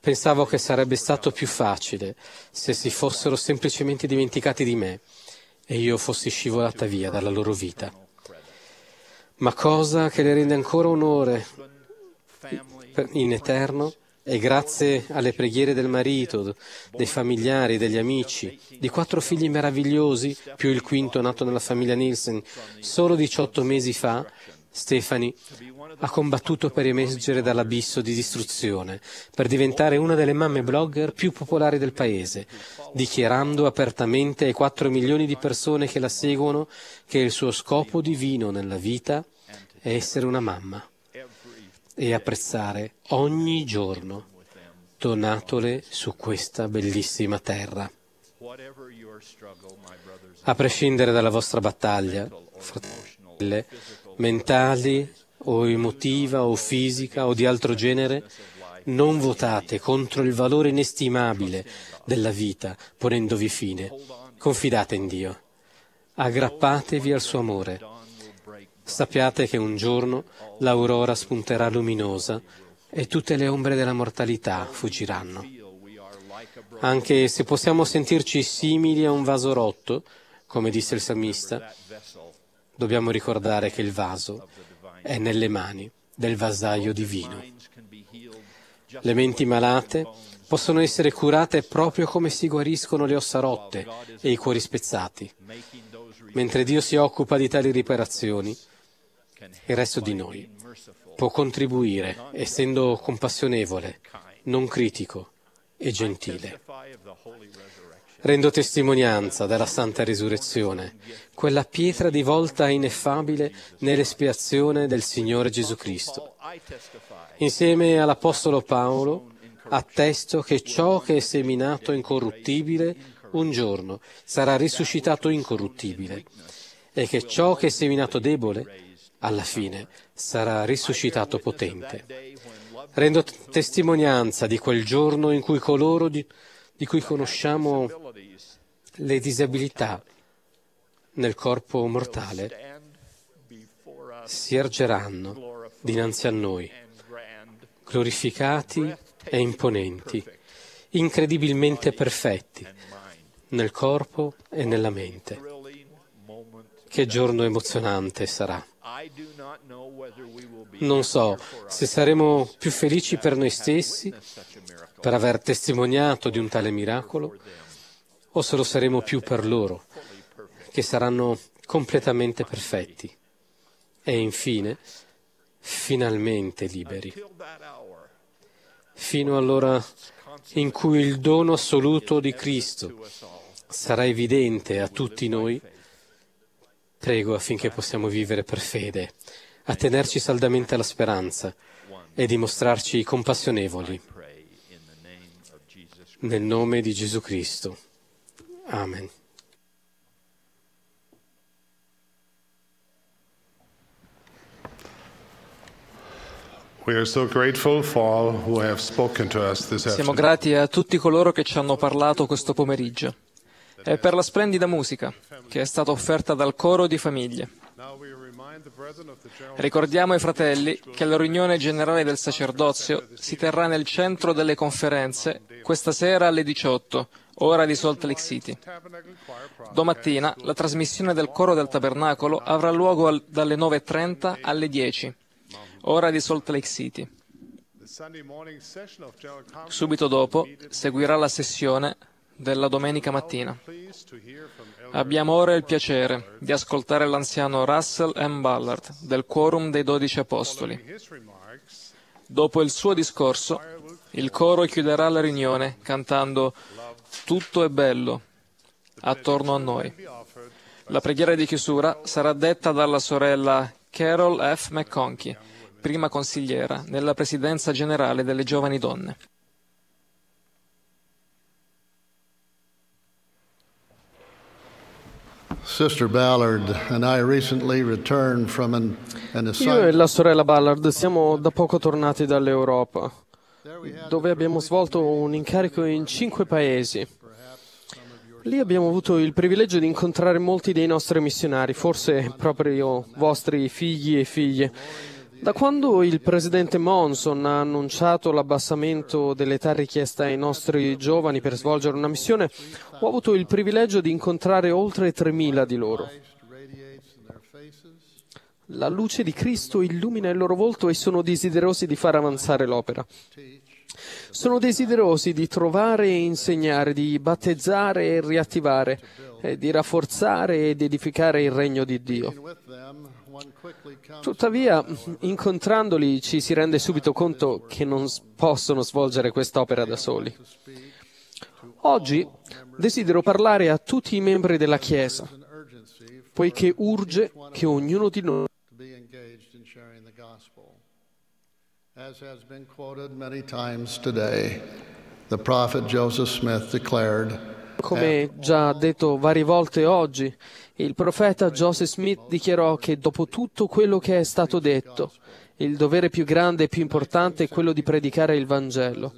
pensavo che sarebbe stato più facile se si fossero semplicemente dimenticati di me e io fossi scivolata via dalla loro vita. Ma cosa che le rende ancora onore in eterno e grazie alle preghiere del marito, dei familiari, degli amici, di quattro figli meravigliosi, più il quinto nato nella famiglia Nielsen, solo 18 mesi fa, Stefani ha combattuto per emergere dall'abisso di distruzione, per diventare una delle mamme blogger più popolari del paese, dichiarando apertamente ai 4 milioni di persone che la seguono che il suo scopo divino nella vita è essere una mamma e apprezzare ogni giorno donatole su questa bellissima terra. A prescindere dalla vostra battaglia, fratelli, mentali o emotiva o fisica o di altro genere, non votate contro il valore inestimabile della vita ponendovi fine. Confidate in Dio. Aggrappatevi al suo amore. Sappiate che un giorno l'aurora spunterà luminosa e tutte le ombre della mortalità fuggiranno. Anche se possiamo sentirci simili a un vaso rotto, come disse il salmista, dobbiamo ricordare che il vaso è nelle mani del vasaio divino. Le menti malate possono essere curate proprio come si guariscono le ossa rotte e i cuori spezzati. Mentre Dio si occupa di tali riparazioni, il resto di noi può contribuire, essendo compassionevole, non critico e gentile. Rendo testimonianza della santa risurrezione, quella pietra di volta ineffabile nell'espiazione del Signore Gesù Cristo. Insieme all'Apostolo Paolo attesto che ciò che è seminato incorruttibile un giorno sarà risuscitato incorruttibile e che ciò che è seminato debole alla fine sarà risuscitato potente. Rendo testimonianza di quel giorno in cui coloro di, di cui conosciamo le disabilità nel corpo mortale si ergeranno dinanzi a noi, glorificati e imponenti, incredibilmente perfetti nel corpo e nella mente. Che giorno emozionante sarà. Non so se saremo più felici per noi stessi, per aver testimoniato di un tale miracolo, o se lo saremo più per loro, che saranno completamente perfetti e infine finalmente liberi. Fino all'ora in cui il dono assoluto di Cristo sarà evidente a tutti noi, prego affinché possiamo vivere per fede, attenerci saldamente alla speranza e dimostrarci compassionevoli. Nel nome di Gesù Cristo. Amen. Siamo grati a tutti coloro che ci hanno parlato questo pomeriggio e per la splendida musica che è stata offerta dal coro di famiglie. Ricordiamo ai fratelli che la riunione generale del sacerdozio si terrà nel centro delle conferenze questa sera alle 18 ora di Salt Lake City. Domattina la trasmissione del coro del tabernacolo avrà luogo al, dalle 9.30 alle 10, ora di Salt Lake City. Subito dopo seguirà la sessione della domenica mattina. Abbiamo ora il piacere di ascoltare l'anziano Russell M. Ballard del Quorum dei Dodici Apostoli. Dopo il suo discorso, il coro chiuderà la riunione cantando tutto è bello attorno a noi. La preghiera di chiusura sarà detta dalla sorella Carol F. McConkie, prima consigliera nella Presidenza generale delle giovani donne. Io e la sorella Ballard siamo da poco tornati dall'Europa dove abbiamo svolto un incarico in cinque paesi. Lì abbiamo avuto il privilegio di incontrare molti dei nostri missionari, forse proprio vostri figli e figlie. Da quando il presidente Monson ha annunciato l'abbassamento dell'età richiesta ai nostri giovani per svolgere una missione, ho avuto il privilegio di incontrare oltre 3.000 di loro. La luce di Cristo illumina il loro volto e sono desiderosi di far avanzare l'opera. Sono desiderosi di trovare e insegnare, di battezzare e riattivare, eh, di rafforzare ed edificare il regno di Dio. Tuttavia, incontrandoli ci si rende subito conto che non possono svolgere quest'opera da soli. Oggi desidero parlare a tutti i membri della Chiesa, poiché urge che ognuno di noi engaged in sharing the gospel. As has been quoted many times today, the prophet Joseph Smith declared come già detto varie volte oggi, il profeta Joseph Smith dichiarò che dopo tutto quello che è stato detto, il dovere più grande e più importante è quello di predicare il Vangelo.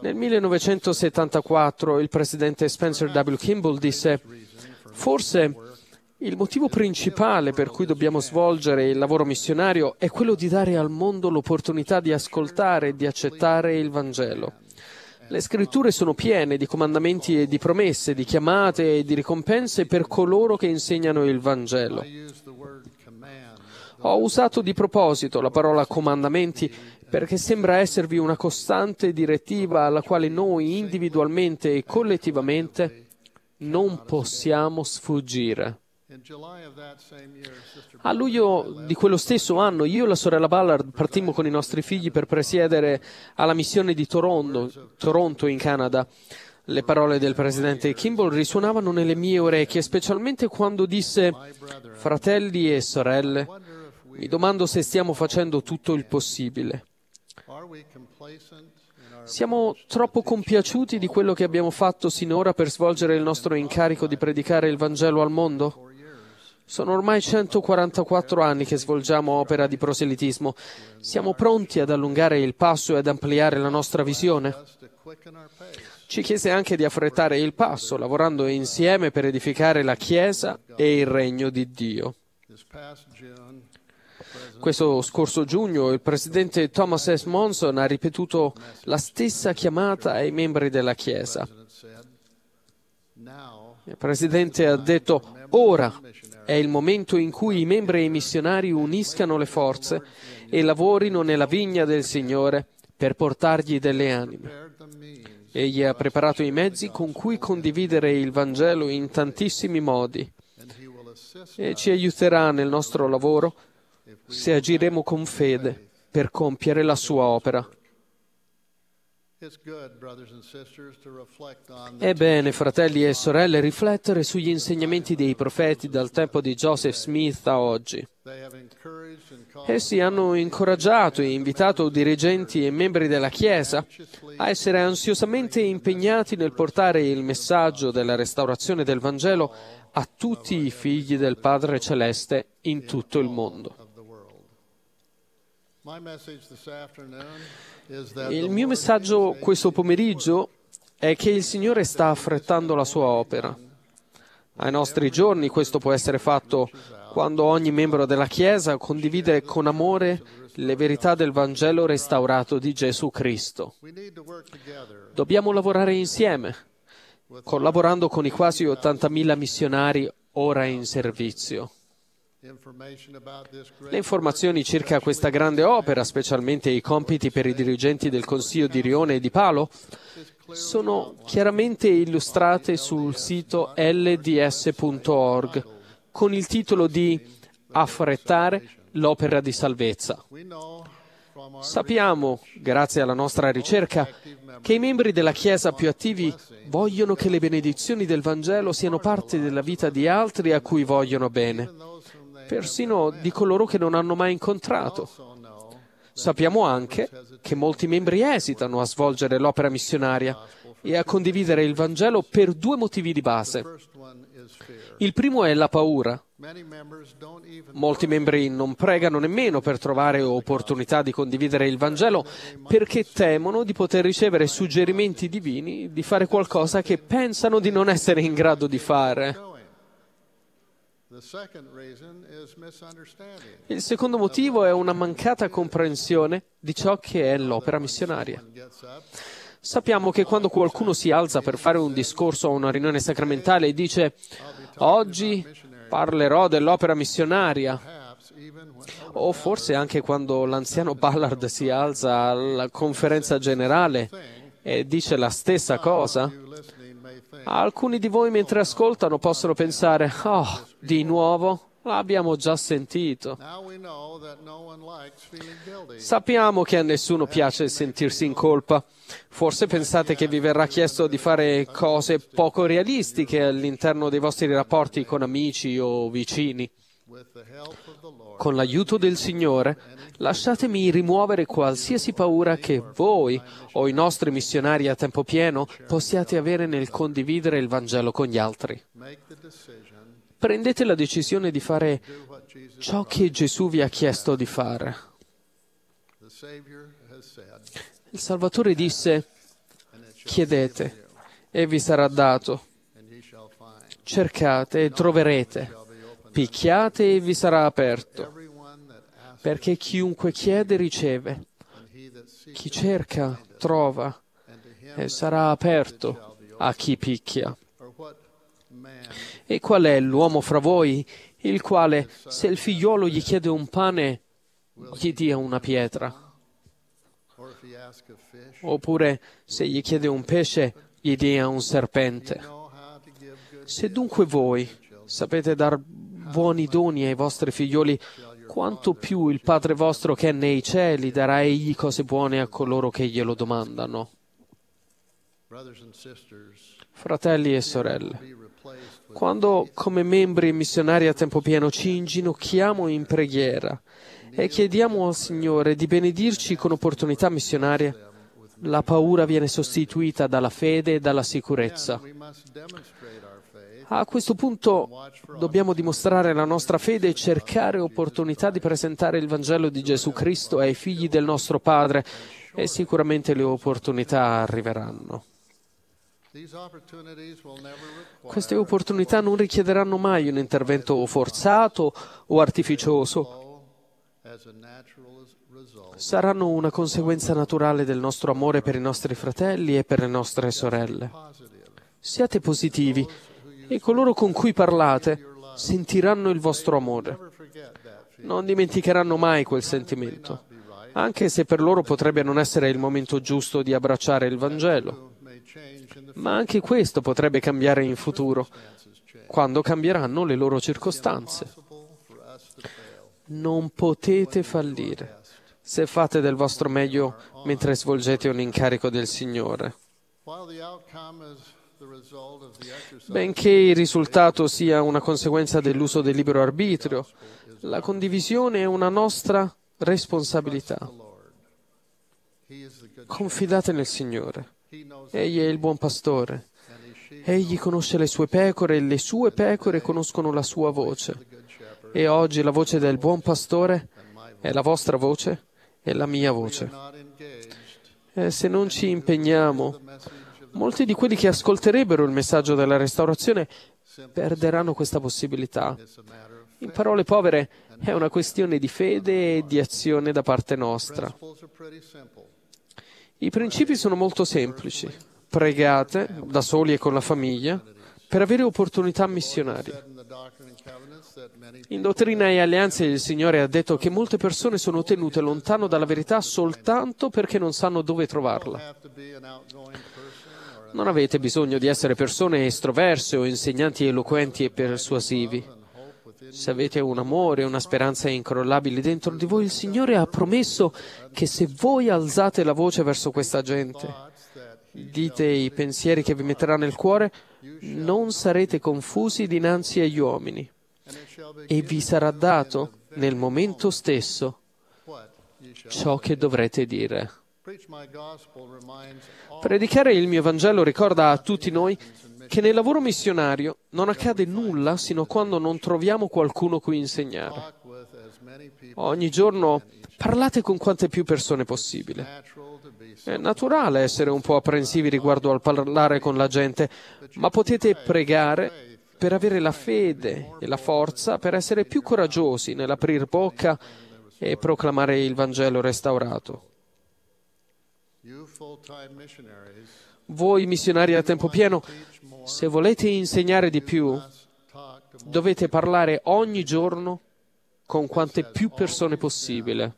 Nel 1974 il presidente Spencer W. Kimball disse, forse il motivo principale per cui dobbiamo svolgere il lavoro missionario è quello di dare al mondo l'opportunità di ascoltare e di accettare il Vangelo. Le scritture sono piene di comandamenti e di promesse, di chiamate e di ricompense per coloro che insegnano il Vangelo. Ho usato di proposito la parola comandamenti perché sembra esservi una costante direttiva alla quale noi individualmente e collettivamente non possiamo sfuggire. A luglio di quello stesso anno io e la sorella Ballard partimmo con i nostri figli per presiedere alla missione di Toronto, Toronto in Canada. Le parole del presidente Kimball risuonavano nelle mie orecchie, specialmente quando disse fratelli e sorelle, mi domando se stiamo facendo tutto il possibile. Siamo troppo compiaciuti di quello che abbiamo fatto sinora per svolgere il nostro incarico di predicare il Vangelo al mondo? Sono ormai 144 anni che svolgiamo opera di proselitismo. Siamo pronti ad allungare il passo e ad ampliare la nostra visione? Ci chiese anche di affrettare il passo, lavorando insieme per edificare la Chiesa e il regno di Dio. Questo scorso giugno il presidente Thomas S. Monson ha ripetuto la stessa chiamata ai membri della Chiesa. Il presidente ha detto ora è il momento in cui i membri e i missionari uniscano le forze e lavorino nella vigna del Signore per portargli delle anime. Egli ha preparato i mezzi con cui condividere il Vangelo in tantissimi modi e ci aiuterà nel nostro lavoro se agiremo con fede per compiere la sua opera. È bene, fratelli e sorelle, riflettere sugli insegnamenti dei profeti dal tempo di Joseph Smith a oggi. Essi hanno incoraggiato e invitato dirigenti e membri della Chiesa a essere ansiosamente impegnati nel portare il messaggio della restaurazione del Vangelo a tutti i figli del Padre Celeste in tutto il mondo. Il mio messaggio questo pomeriggio è che il Signore sta affrettando la sua opera. Ai nostri giorni questo può essere fatto quando ogni membro della Chiesa condivide con amore le verità del Vangelo restaurato di Gesù Cristo. Dobbiamo lavorare insieme, collaborando con i quasi 80.000 missionari ora in servizio. Le informazioni circa questa grande opera, specialmente i compiti per i dirigenti del Consiglio di Rione e di Palo, sono chiaramente illustrate sul sito lds.org con il titolo di Affrettare l'opera di salvezza. Sappiamo, grazie alla nostra ricerca, che i membri della Chiesa più attivi vogliono che le benedizioni del Vangelo siano parte della vita di altri a cui vogliono bene persino di coloro che non hanno mai incontrato. Sappiamo anche che molti membri esitano a svolgere l'opera missionaria e a condividere il Vangelo per due motivi di base. Il primo è la paura. Molti membri non pregano nemmeno per trovare opportunità di condividere il Vangelo perché temono di poter ricevere suggerimenti divini di fare qualcosa che pensano di non essere in grado di fare. Il secondo motivo è una mancata comprensione di ciò che è l'opera missionaria. Sappiamo che quando qualcuno si alza per fare un discorso a una riunione sacramentale e dice oggi parlerò dell'opera missionaria, o forse anche quando l'anziano Ballard si alza alla conferenza generale e dice la stessa cosa, Alcuni di voi mentre ascoltano possono pensare, oh, di nuovo? L'abbiamo già sentito. Sappiamo che a nessuno piace sentirsi in colpa. Forse pensate che vi verrà chiesto di fare cose poco realistiche all'interno dei vostri rapporti con amici o vicini. Con l'aiuto del Signore, lasciatemi rimuovere qualsiasi paura che voi o i nostri missionari a tempo pieno possiate avere nel condividere il Vangelo con gli altri. Prendete la decisione di fare ciò che Gesù vi ha chiesto di fare. Il Salvatore disse, chiedete e vi sarà dato, cercate e troverete Picchiate e vi sarà aperto, perché chiunque chiede riceve, chi cerca trova e sarà aperto a chi picchia. E qual è l'uomo fra voi il quale, se il figliolo gli chiede un pane, gli dia una pietra? Oppure, se gli chiede un pesce, gli dia un serpente? Se dunque voi sapete dar buoni doni ai vostri figlioli, quanto più il Padre vostro che è nei cieli darà egli cose buone a coloro che glielo domandano. Fratelli e sorelle, quando come membri missionari a tempo pieno ci inginocchiamo in preghiera e chiediamo al Signore di benedirci con opportunità missionarie, la paura viene sostituita dalla fede e dalla sicurezza. A questo punto dobbiamo dimostrare la nostra fede e cercare opportunità di presentare il Vangelo di Gesù Cristo ai figli del nostro Padre e sicuramente le opportunità arriveranno. Queste opportunità non richiederanno mai un intervento forzato o artificioso, saranno una conseguenza naturale del nostro amore per i nostri fratelli e per le nostre sorelle. Siate positivi e coloro con cui parlate sentiranno il vostro amore. Non dimenticheranno mai quel sentimento, anche se per loro potrebbe non essere il momento giusto di abbracciare il Vangelo. Ma anche questo potrebbe cambiare in futuro, quando cambieranno le loro circostanze. Non potete fallire se fate del vostro meglio mentre svolgete un incarico del Signore. Benché il risultato sia una conseguenza dell'uso del libero arbitrio, la condivisione è una nostra responsabilità. Confidate nel Signore. Egli è il buon pastore. Egli conosce le sue pecore e le sue pecore conoscono la sua voce. E oggi la voce del buon pastore è la vostra voce e la mia voce. E se non ci impegniamo Molti di quelli che ascolterebbero il messaggio della restaurazione perderanno questa possibilità. In parole povere, è una questione di fede e di azione da parte nostra. I principi sono molto semplici. Pregate, da soli e con la famiglia, per avere opportunità missionarie. In Dottrina e Alleanze il Signore ha detto che molte persone sono tenute lontano dalla verità soltanto perché non sanno dove trovarla. Non avete bisogno di essere persone estroverse o insegnanti eloquenti e persuasivi. Se avete un amore e una speranza incrollabili dentro di voi, il Signore ha promesso che se voi alzate la voce verso questa gente, dite i pensieri che vi metterà nel cuore, non sarete confusi dinanzi agli uomini e vi sarà dato nel momento stesso ciò che dovrete dire. Predicare il mio Vangelo ricorda a tutti noi che nel lavoro missionario non accade nulla sino a quando non troviamo qualcuno cui insegnare. Ogni giorno parlate con quante più persone possibile. È naturale essere un po' apprensivi riguardo al parlare con la gente, ma potete pregare per avere la fede e la forza per essere più coraggiosi nell'aprir bocca e proclamare il Vangelo restaurato. Voi missionari a tempo pieno, se volete insegnare di più, dovete parlare ogni giorno con quante più persone possibile.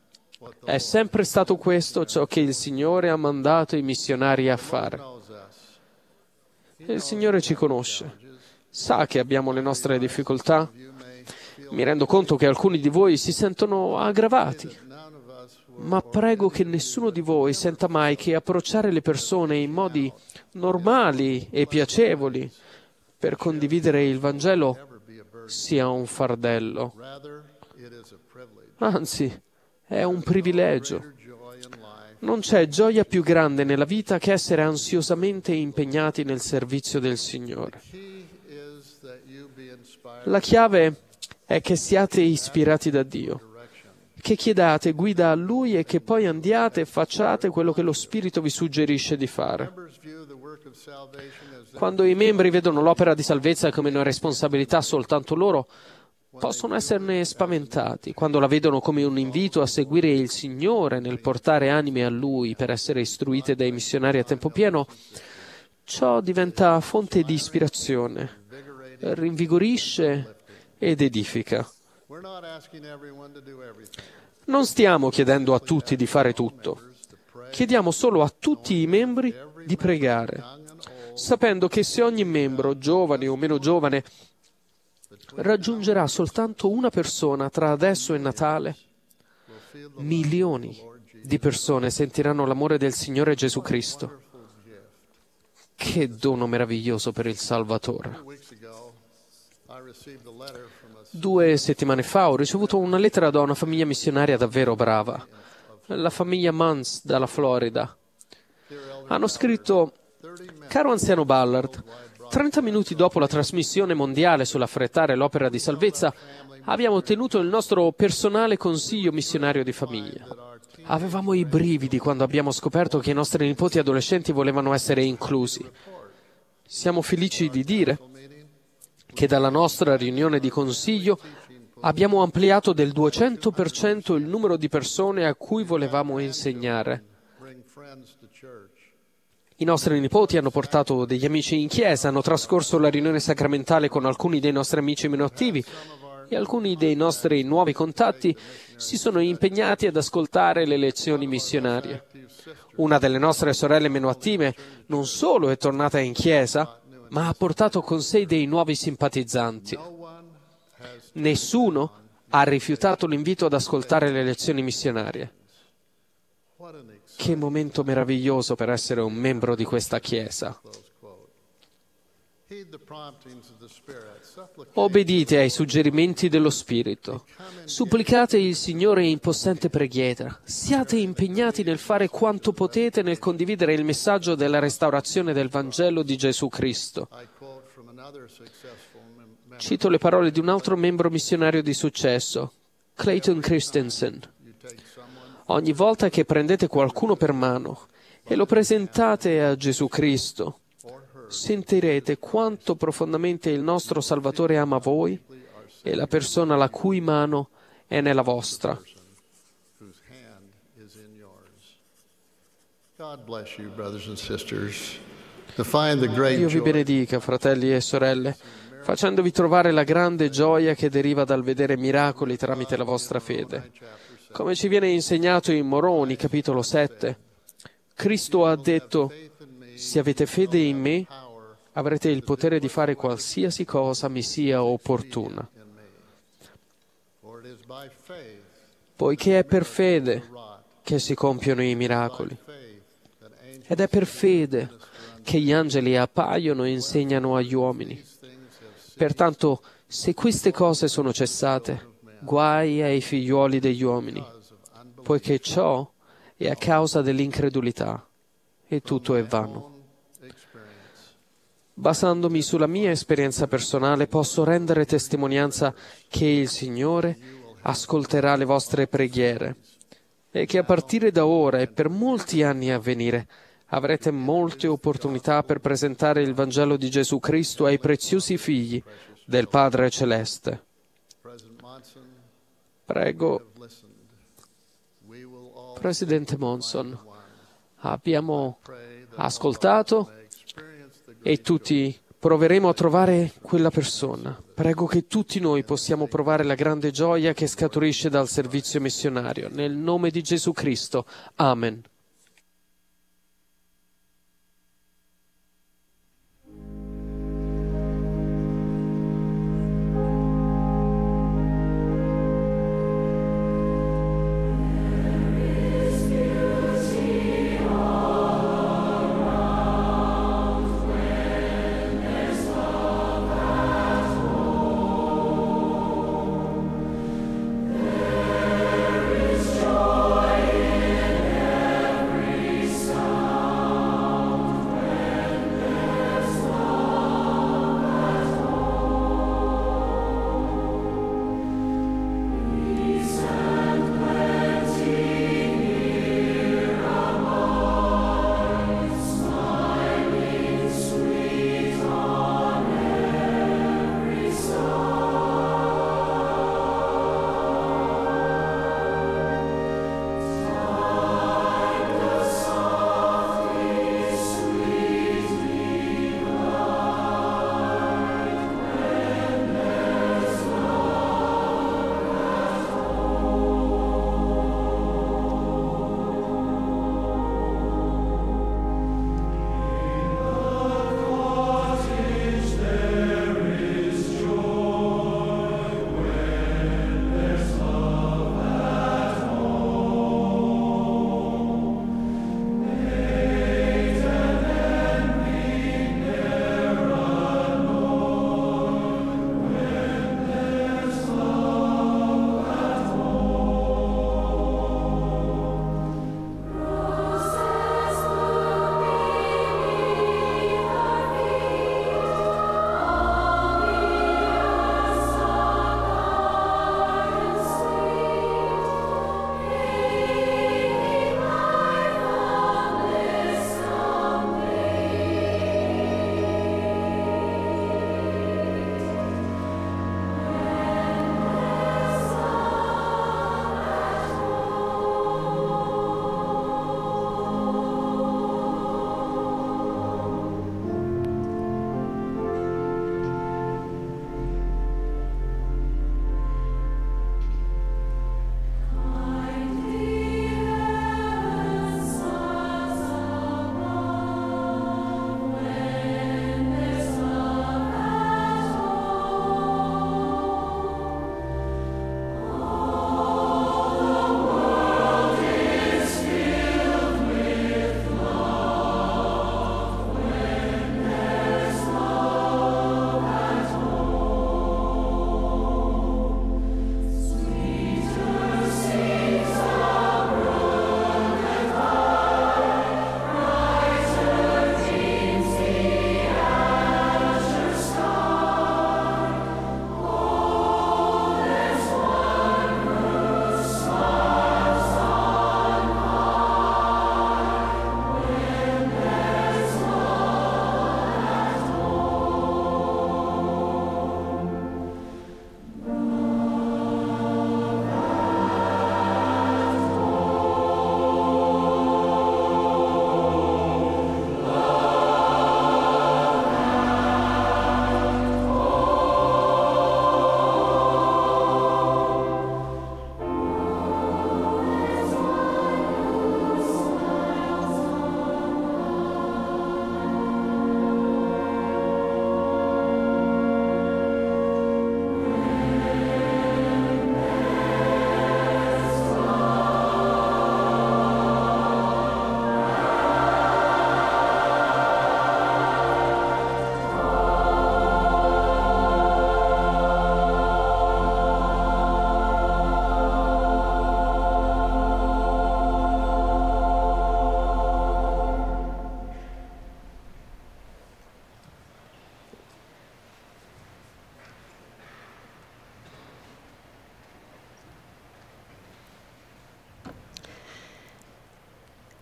È sempre stato questo ciò che il Signore ha mandato i missionari a fare. il Signore ci conosce, sa che abbiamo le nostre difficoltà. Mi rendo conto che alcuni di voi si sentono aggravati ma prego che nessuno di voi senta mai che approcciare le persone in modi normali e piacevoli per condividere il Vangelo sia un fardello. Anzi, è un privilegio. Non c'è gioia più grande nella vita che essere ansiosamente impegnati nel servizio del Signore. La chiave è che siate ispirati da Dio che chiedate guida a Lui e che poi andiate e facciate quello che lo Spirito vi suggerisce di fare. Quando i membri vedono l'opera di salvezza come una responsabilità soltanto loro, possono esserne spaventati quando la vedono come un invito a seguire il Signore nel portare anime a Lui per essere istruite dai missionari a tempo pieno, ciò diventa fonte di ispirazione, rinvigorisce ed edifica. Non stiamo chiedendo a tutti di fare tutto, chiediamo solo a tutti i membri di pregare, sapendo che se ogni membro, giovane o meno giovane, raggiungerà soltanto una persona tra adesso e Natale, milioni di persone sentiranno l'amore del Signore Gesù Cristo. Che dono meraviglioso per il Salvatore. Due settimane fa ho ricevuto una lettera da una famiglia missionaria davvero brava, la famiglia Mans dalla Florida. Hanno scritto, caro anziano Ballard, 30 minuti dopo la trasmissione mondiale sull'affrettare l'opera di salvezza, abbiamo ottenuto il nostro personale consiglio missionario di famiglia. Avevamo i brividi quando abbiamo scoperto che i nostri nipoti adolescenti volevano essere inclusi. Siamo felici di dire che dalla nostra riunione di Consiglio abbiamo ampliato del 200% il numero di persone a cui volevamo insegnare. I nostri nipoti hanno portato degli amici in chiesa, hanno trascorso la riunione sacramentale con alcuni dei nostri amici meno attivi e alcuni dei nostri nuovi contatti si sono impegnati ad ascoltare le lezioni missionarie. Una delle nostre sorelle meno attive non solo è tornata in chiesa, ma ha portato con sé dei nuovi simpatizzanti. Nessuno ha rifiutato l'invito ad ascoltare le lezioni missionarie. Che momento meraviglioso per essere un membro di questa Chiesa. Obbedite ai suggerimenti dello Spirito. Supplicate il Signore in possente preghiera. Siate impegnati nel fare quanto potete nel condividere il messaggio della restaurazione del Vangelo di Gesù Cristo. Cito le parole di un altro membro missionario di successo, Clayton Christensen. Ogni volta che prendete qualcuno per mano e lo presentate a Gesù Cristo, sentirete quanto profondamente il nostro Salvatore ama voi e la persona la cui mano è nella vostra. Dio vi benedica, fratelli e sorelle, facendovi trovare la grande gioia che deriva dal vedere miracoli tramite la vostra fede. Come ci viene insegnato in Moroni, capitolo 7, Cristo ha detto se avete fede in me, avrete il potere di fare qualsiasi cosa mi sia opportuna. Poiché è per fede che si compiono i miracoli. Ed è per fede che gli angeli appaiono e insegnano agli uomini. Pertanto, se queste cose sono cessate, guai ai figlioli degli uomini, poiché ciò è a causa dell'incredulità e tutto è vano. Basandomi sulla mia esperienza personale posso rendere testimonianza che il Signore ascolterà le vostre preghiere e che a partire da ora e per molti anni a venire avrete molte opportunità per presentare il Vangelo di Gesù Cristo ai preziosi figli del Padre Celeste. Prego, Presidente Monson, abbiamo ascoltato e tutti proveremo a trovare quella persona. Prego che tutti noi possiamo provare la grande gioia che scaturisce dal servizio missionario. Nel nome di Gesù Cristo. Amen.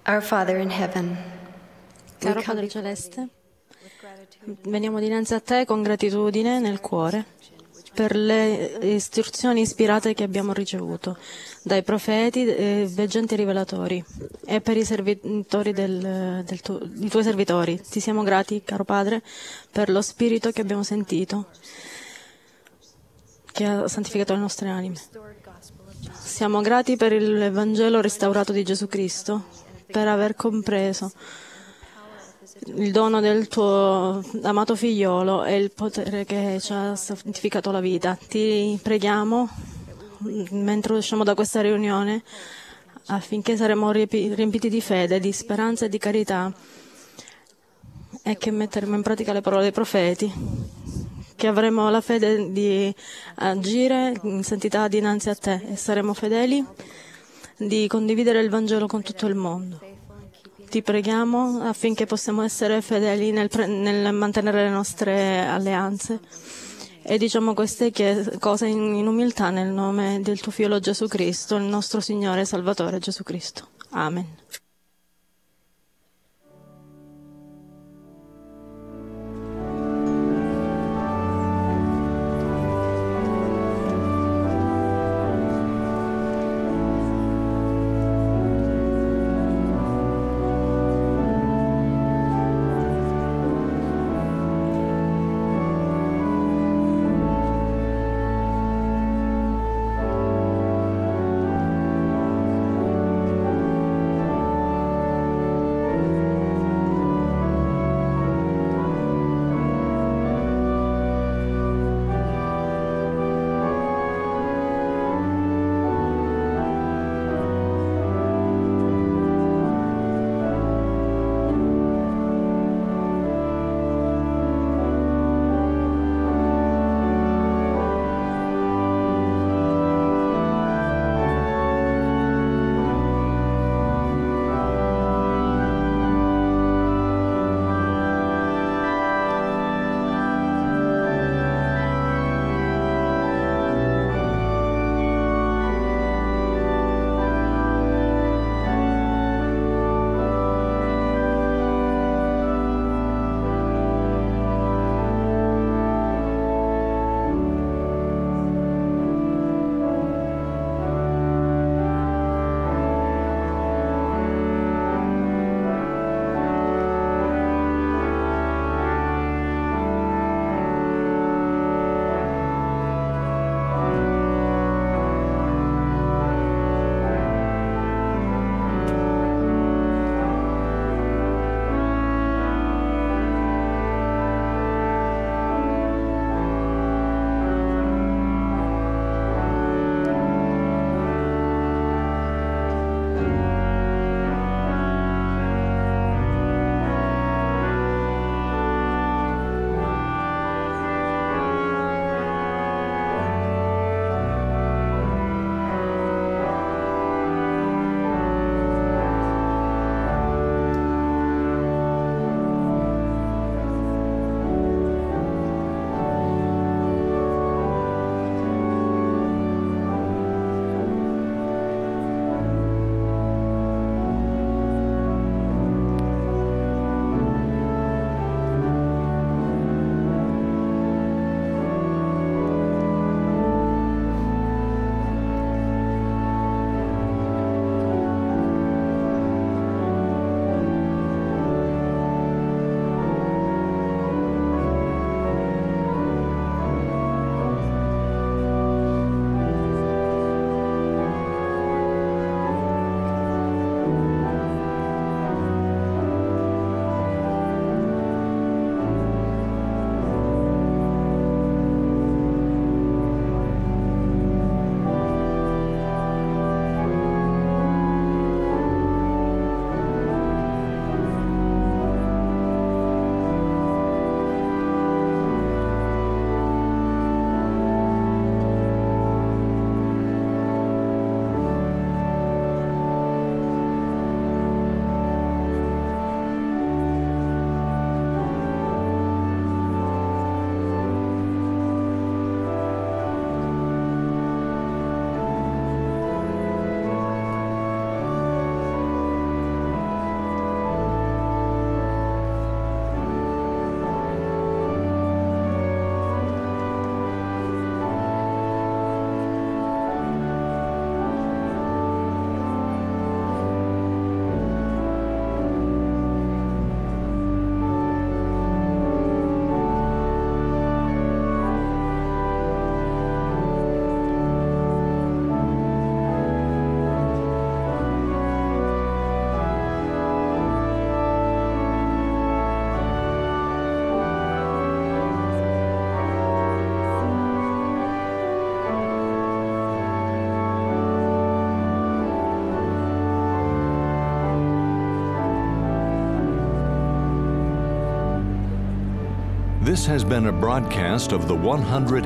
Caro Padre Celeste, veniamo dinanzi a te con gratitudine nel cuore per le istruzioni ispirate che abbiamo ricevuto dai profeti e eh, veggenti rivelatori e per i, servitori del, del tu, i tuoi servitori. Ti siamo grati, caro Padre, per lo spirito che abbiamo sentito, che ha santificato le nostre anime. Siamo grati per il Vangelo restaurato di Gesù Cristo, per aver compreso il dono del tuo amato figliolo e il potere che ci ha santificato la vita. Ti preghiamo, mentre usciamo da questa riunione, affinché saremo riempiti di fede, di speranza e di carità e che metteremo in pratica le parole dei profeti, che avremo la fede di agire in santità dinanzi a te e saremo fedeli di condividere il Vangelo con tutto il mondo. Ti preghiamo affinché possiamo essere fedeli nel, pre- nel mantenere le nostre alleanze e diciamo queste cose in, in umiltà nel nome del tuo Figlio Gesù Cristo, il nostro Signore e Salvatore Gesù Cristo. Amen.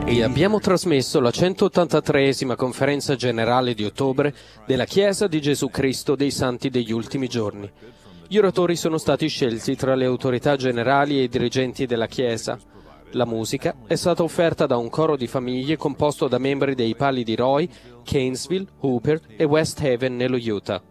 E abbiamo trasmesso la 183esima conferenza generale di ottobre della Chiesa di Gesù Cristo dei Santi degli Ultimi Giorni. Gli oratori sono stati scelti tra le autorità generali e i dirigenti della Chiesa. La musica è stata offerta da un coro di famiglie composto da membri dei pali di Roy, Gainesville, Hooper e West Haven nello Utah.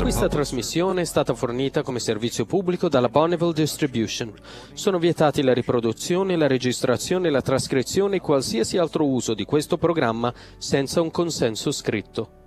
Questa trasmissione è stata fornita come servizio pubblico dalla Bonneville Distribution. Sono vietati la riproduzione, la registrazione, la trascrizione e qualsiasi altro uso di questo programma senza un consenso scritto.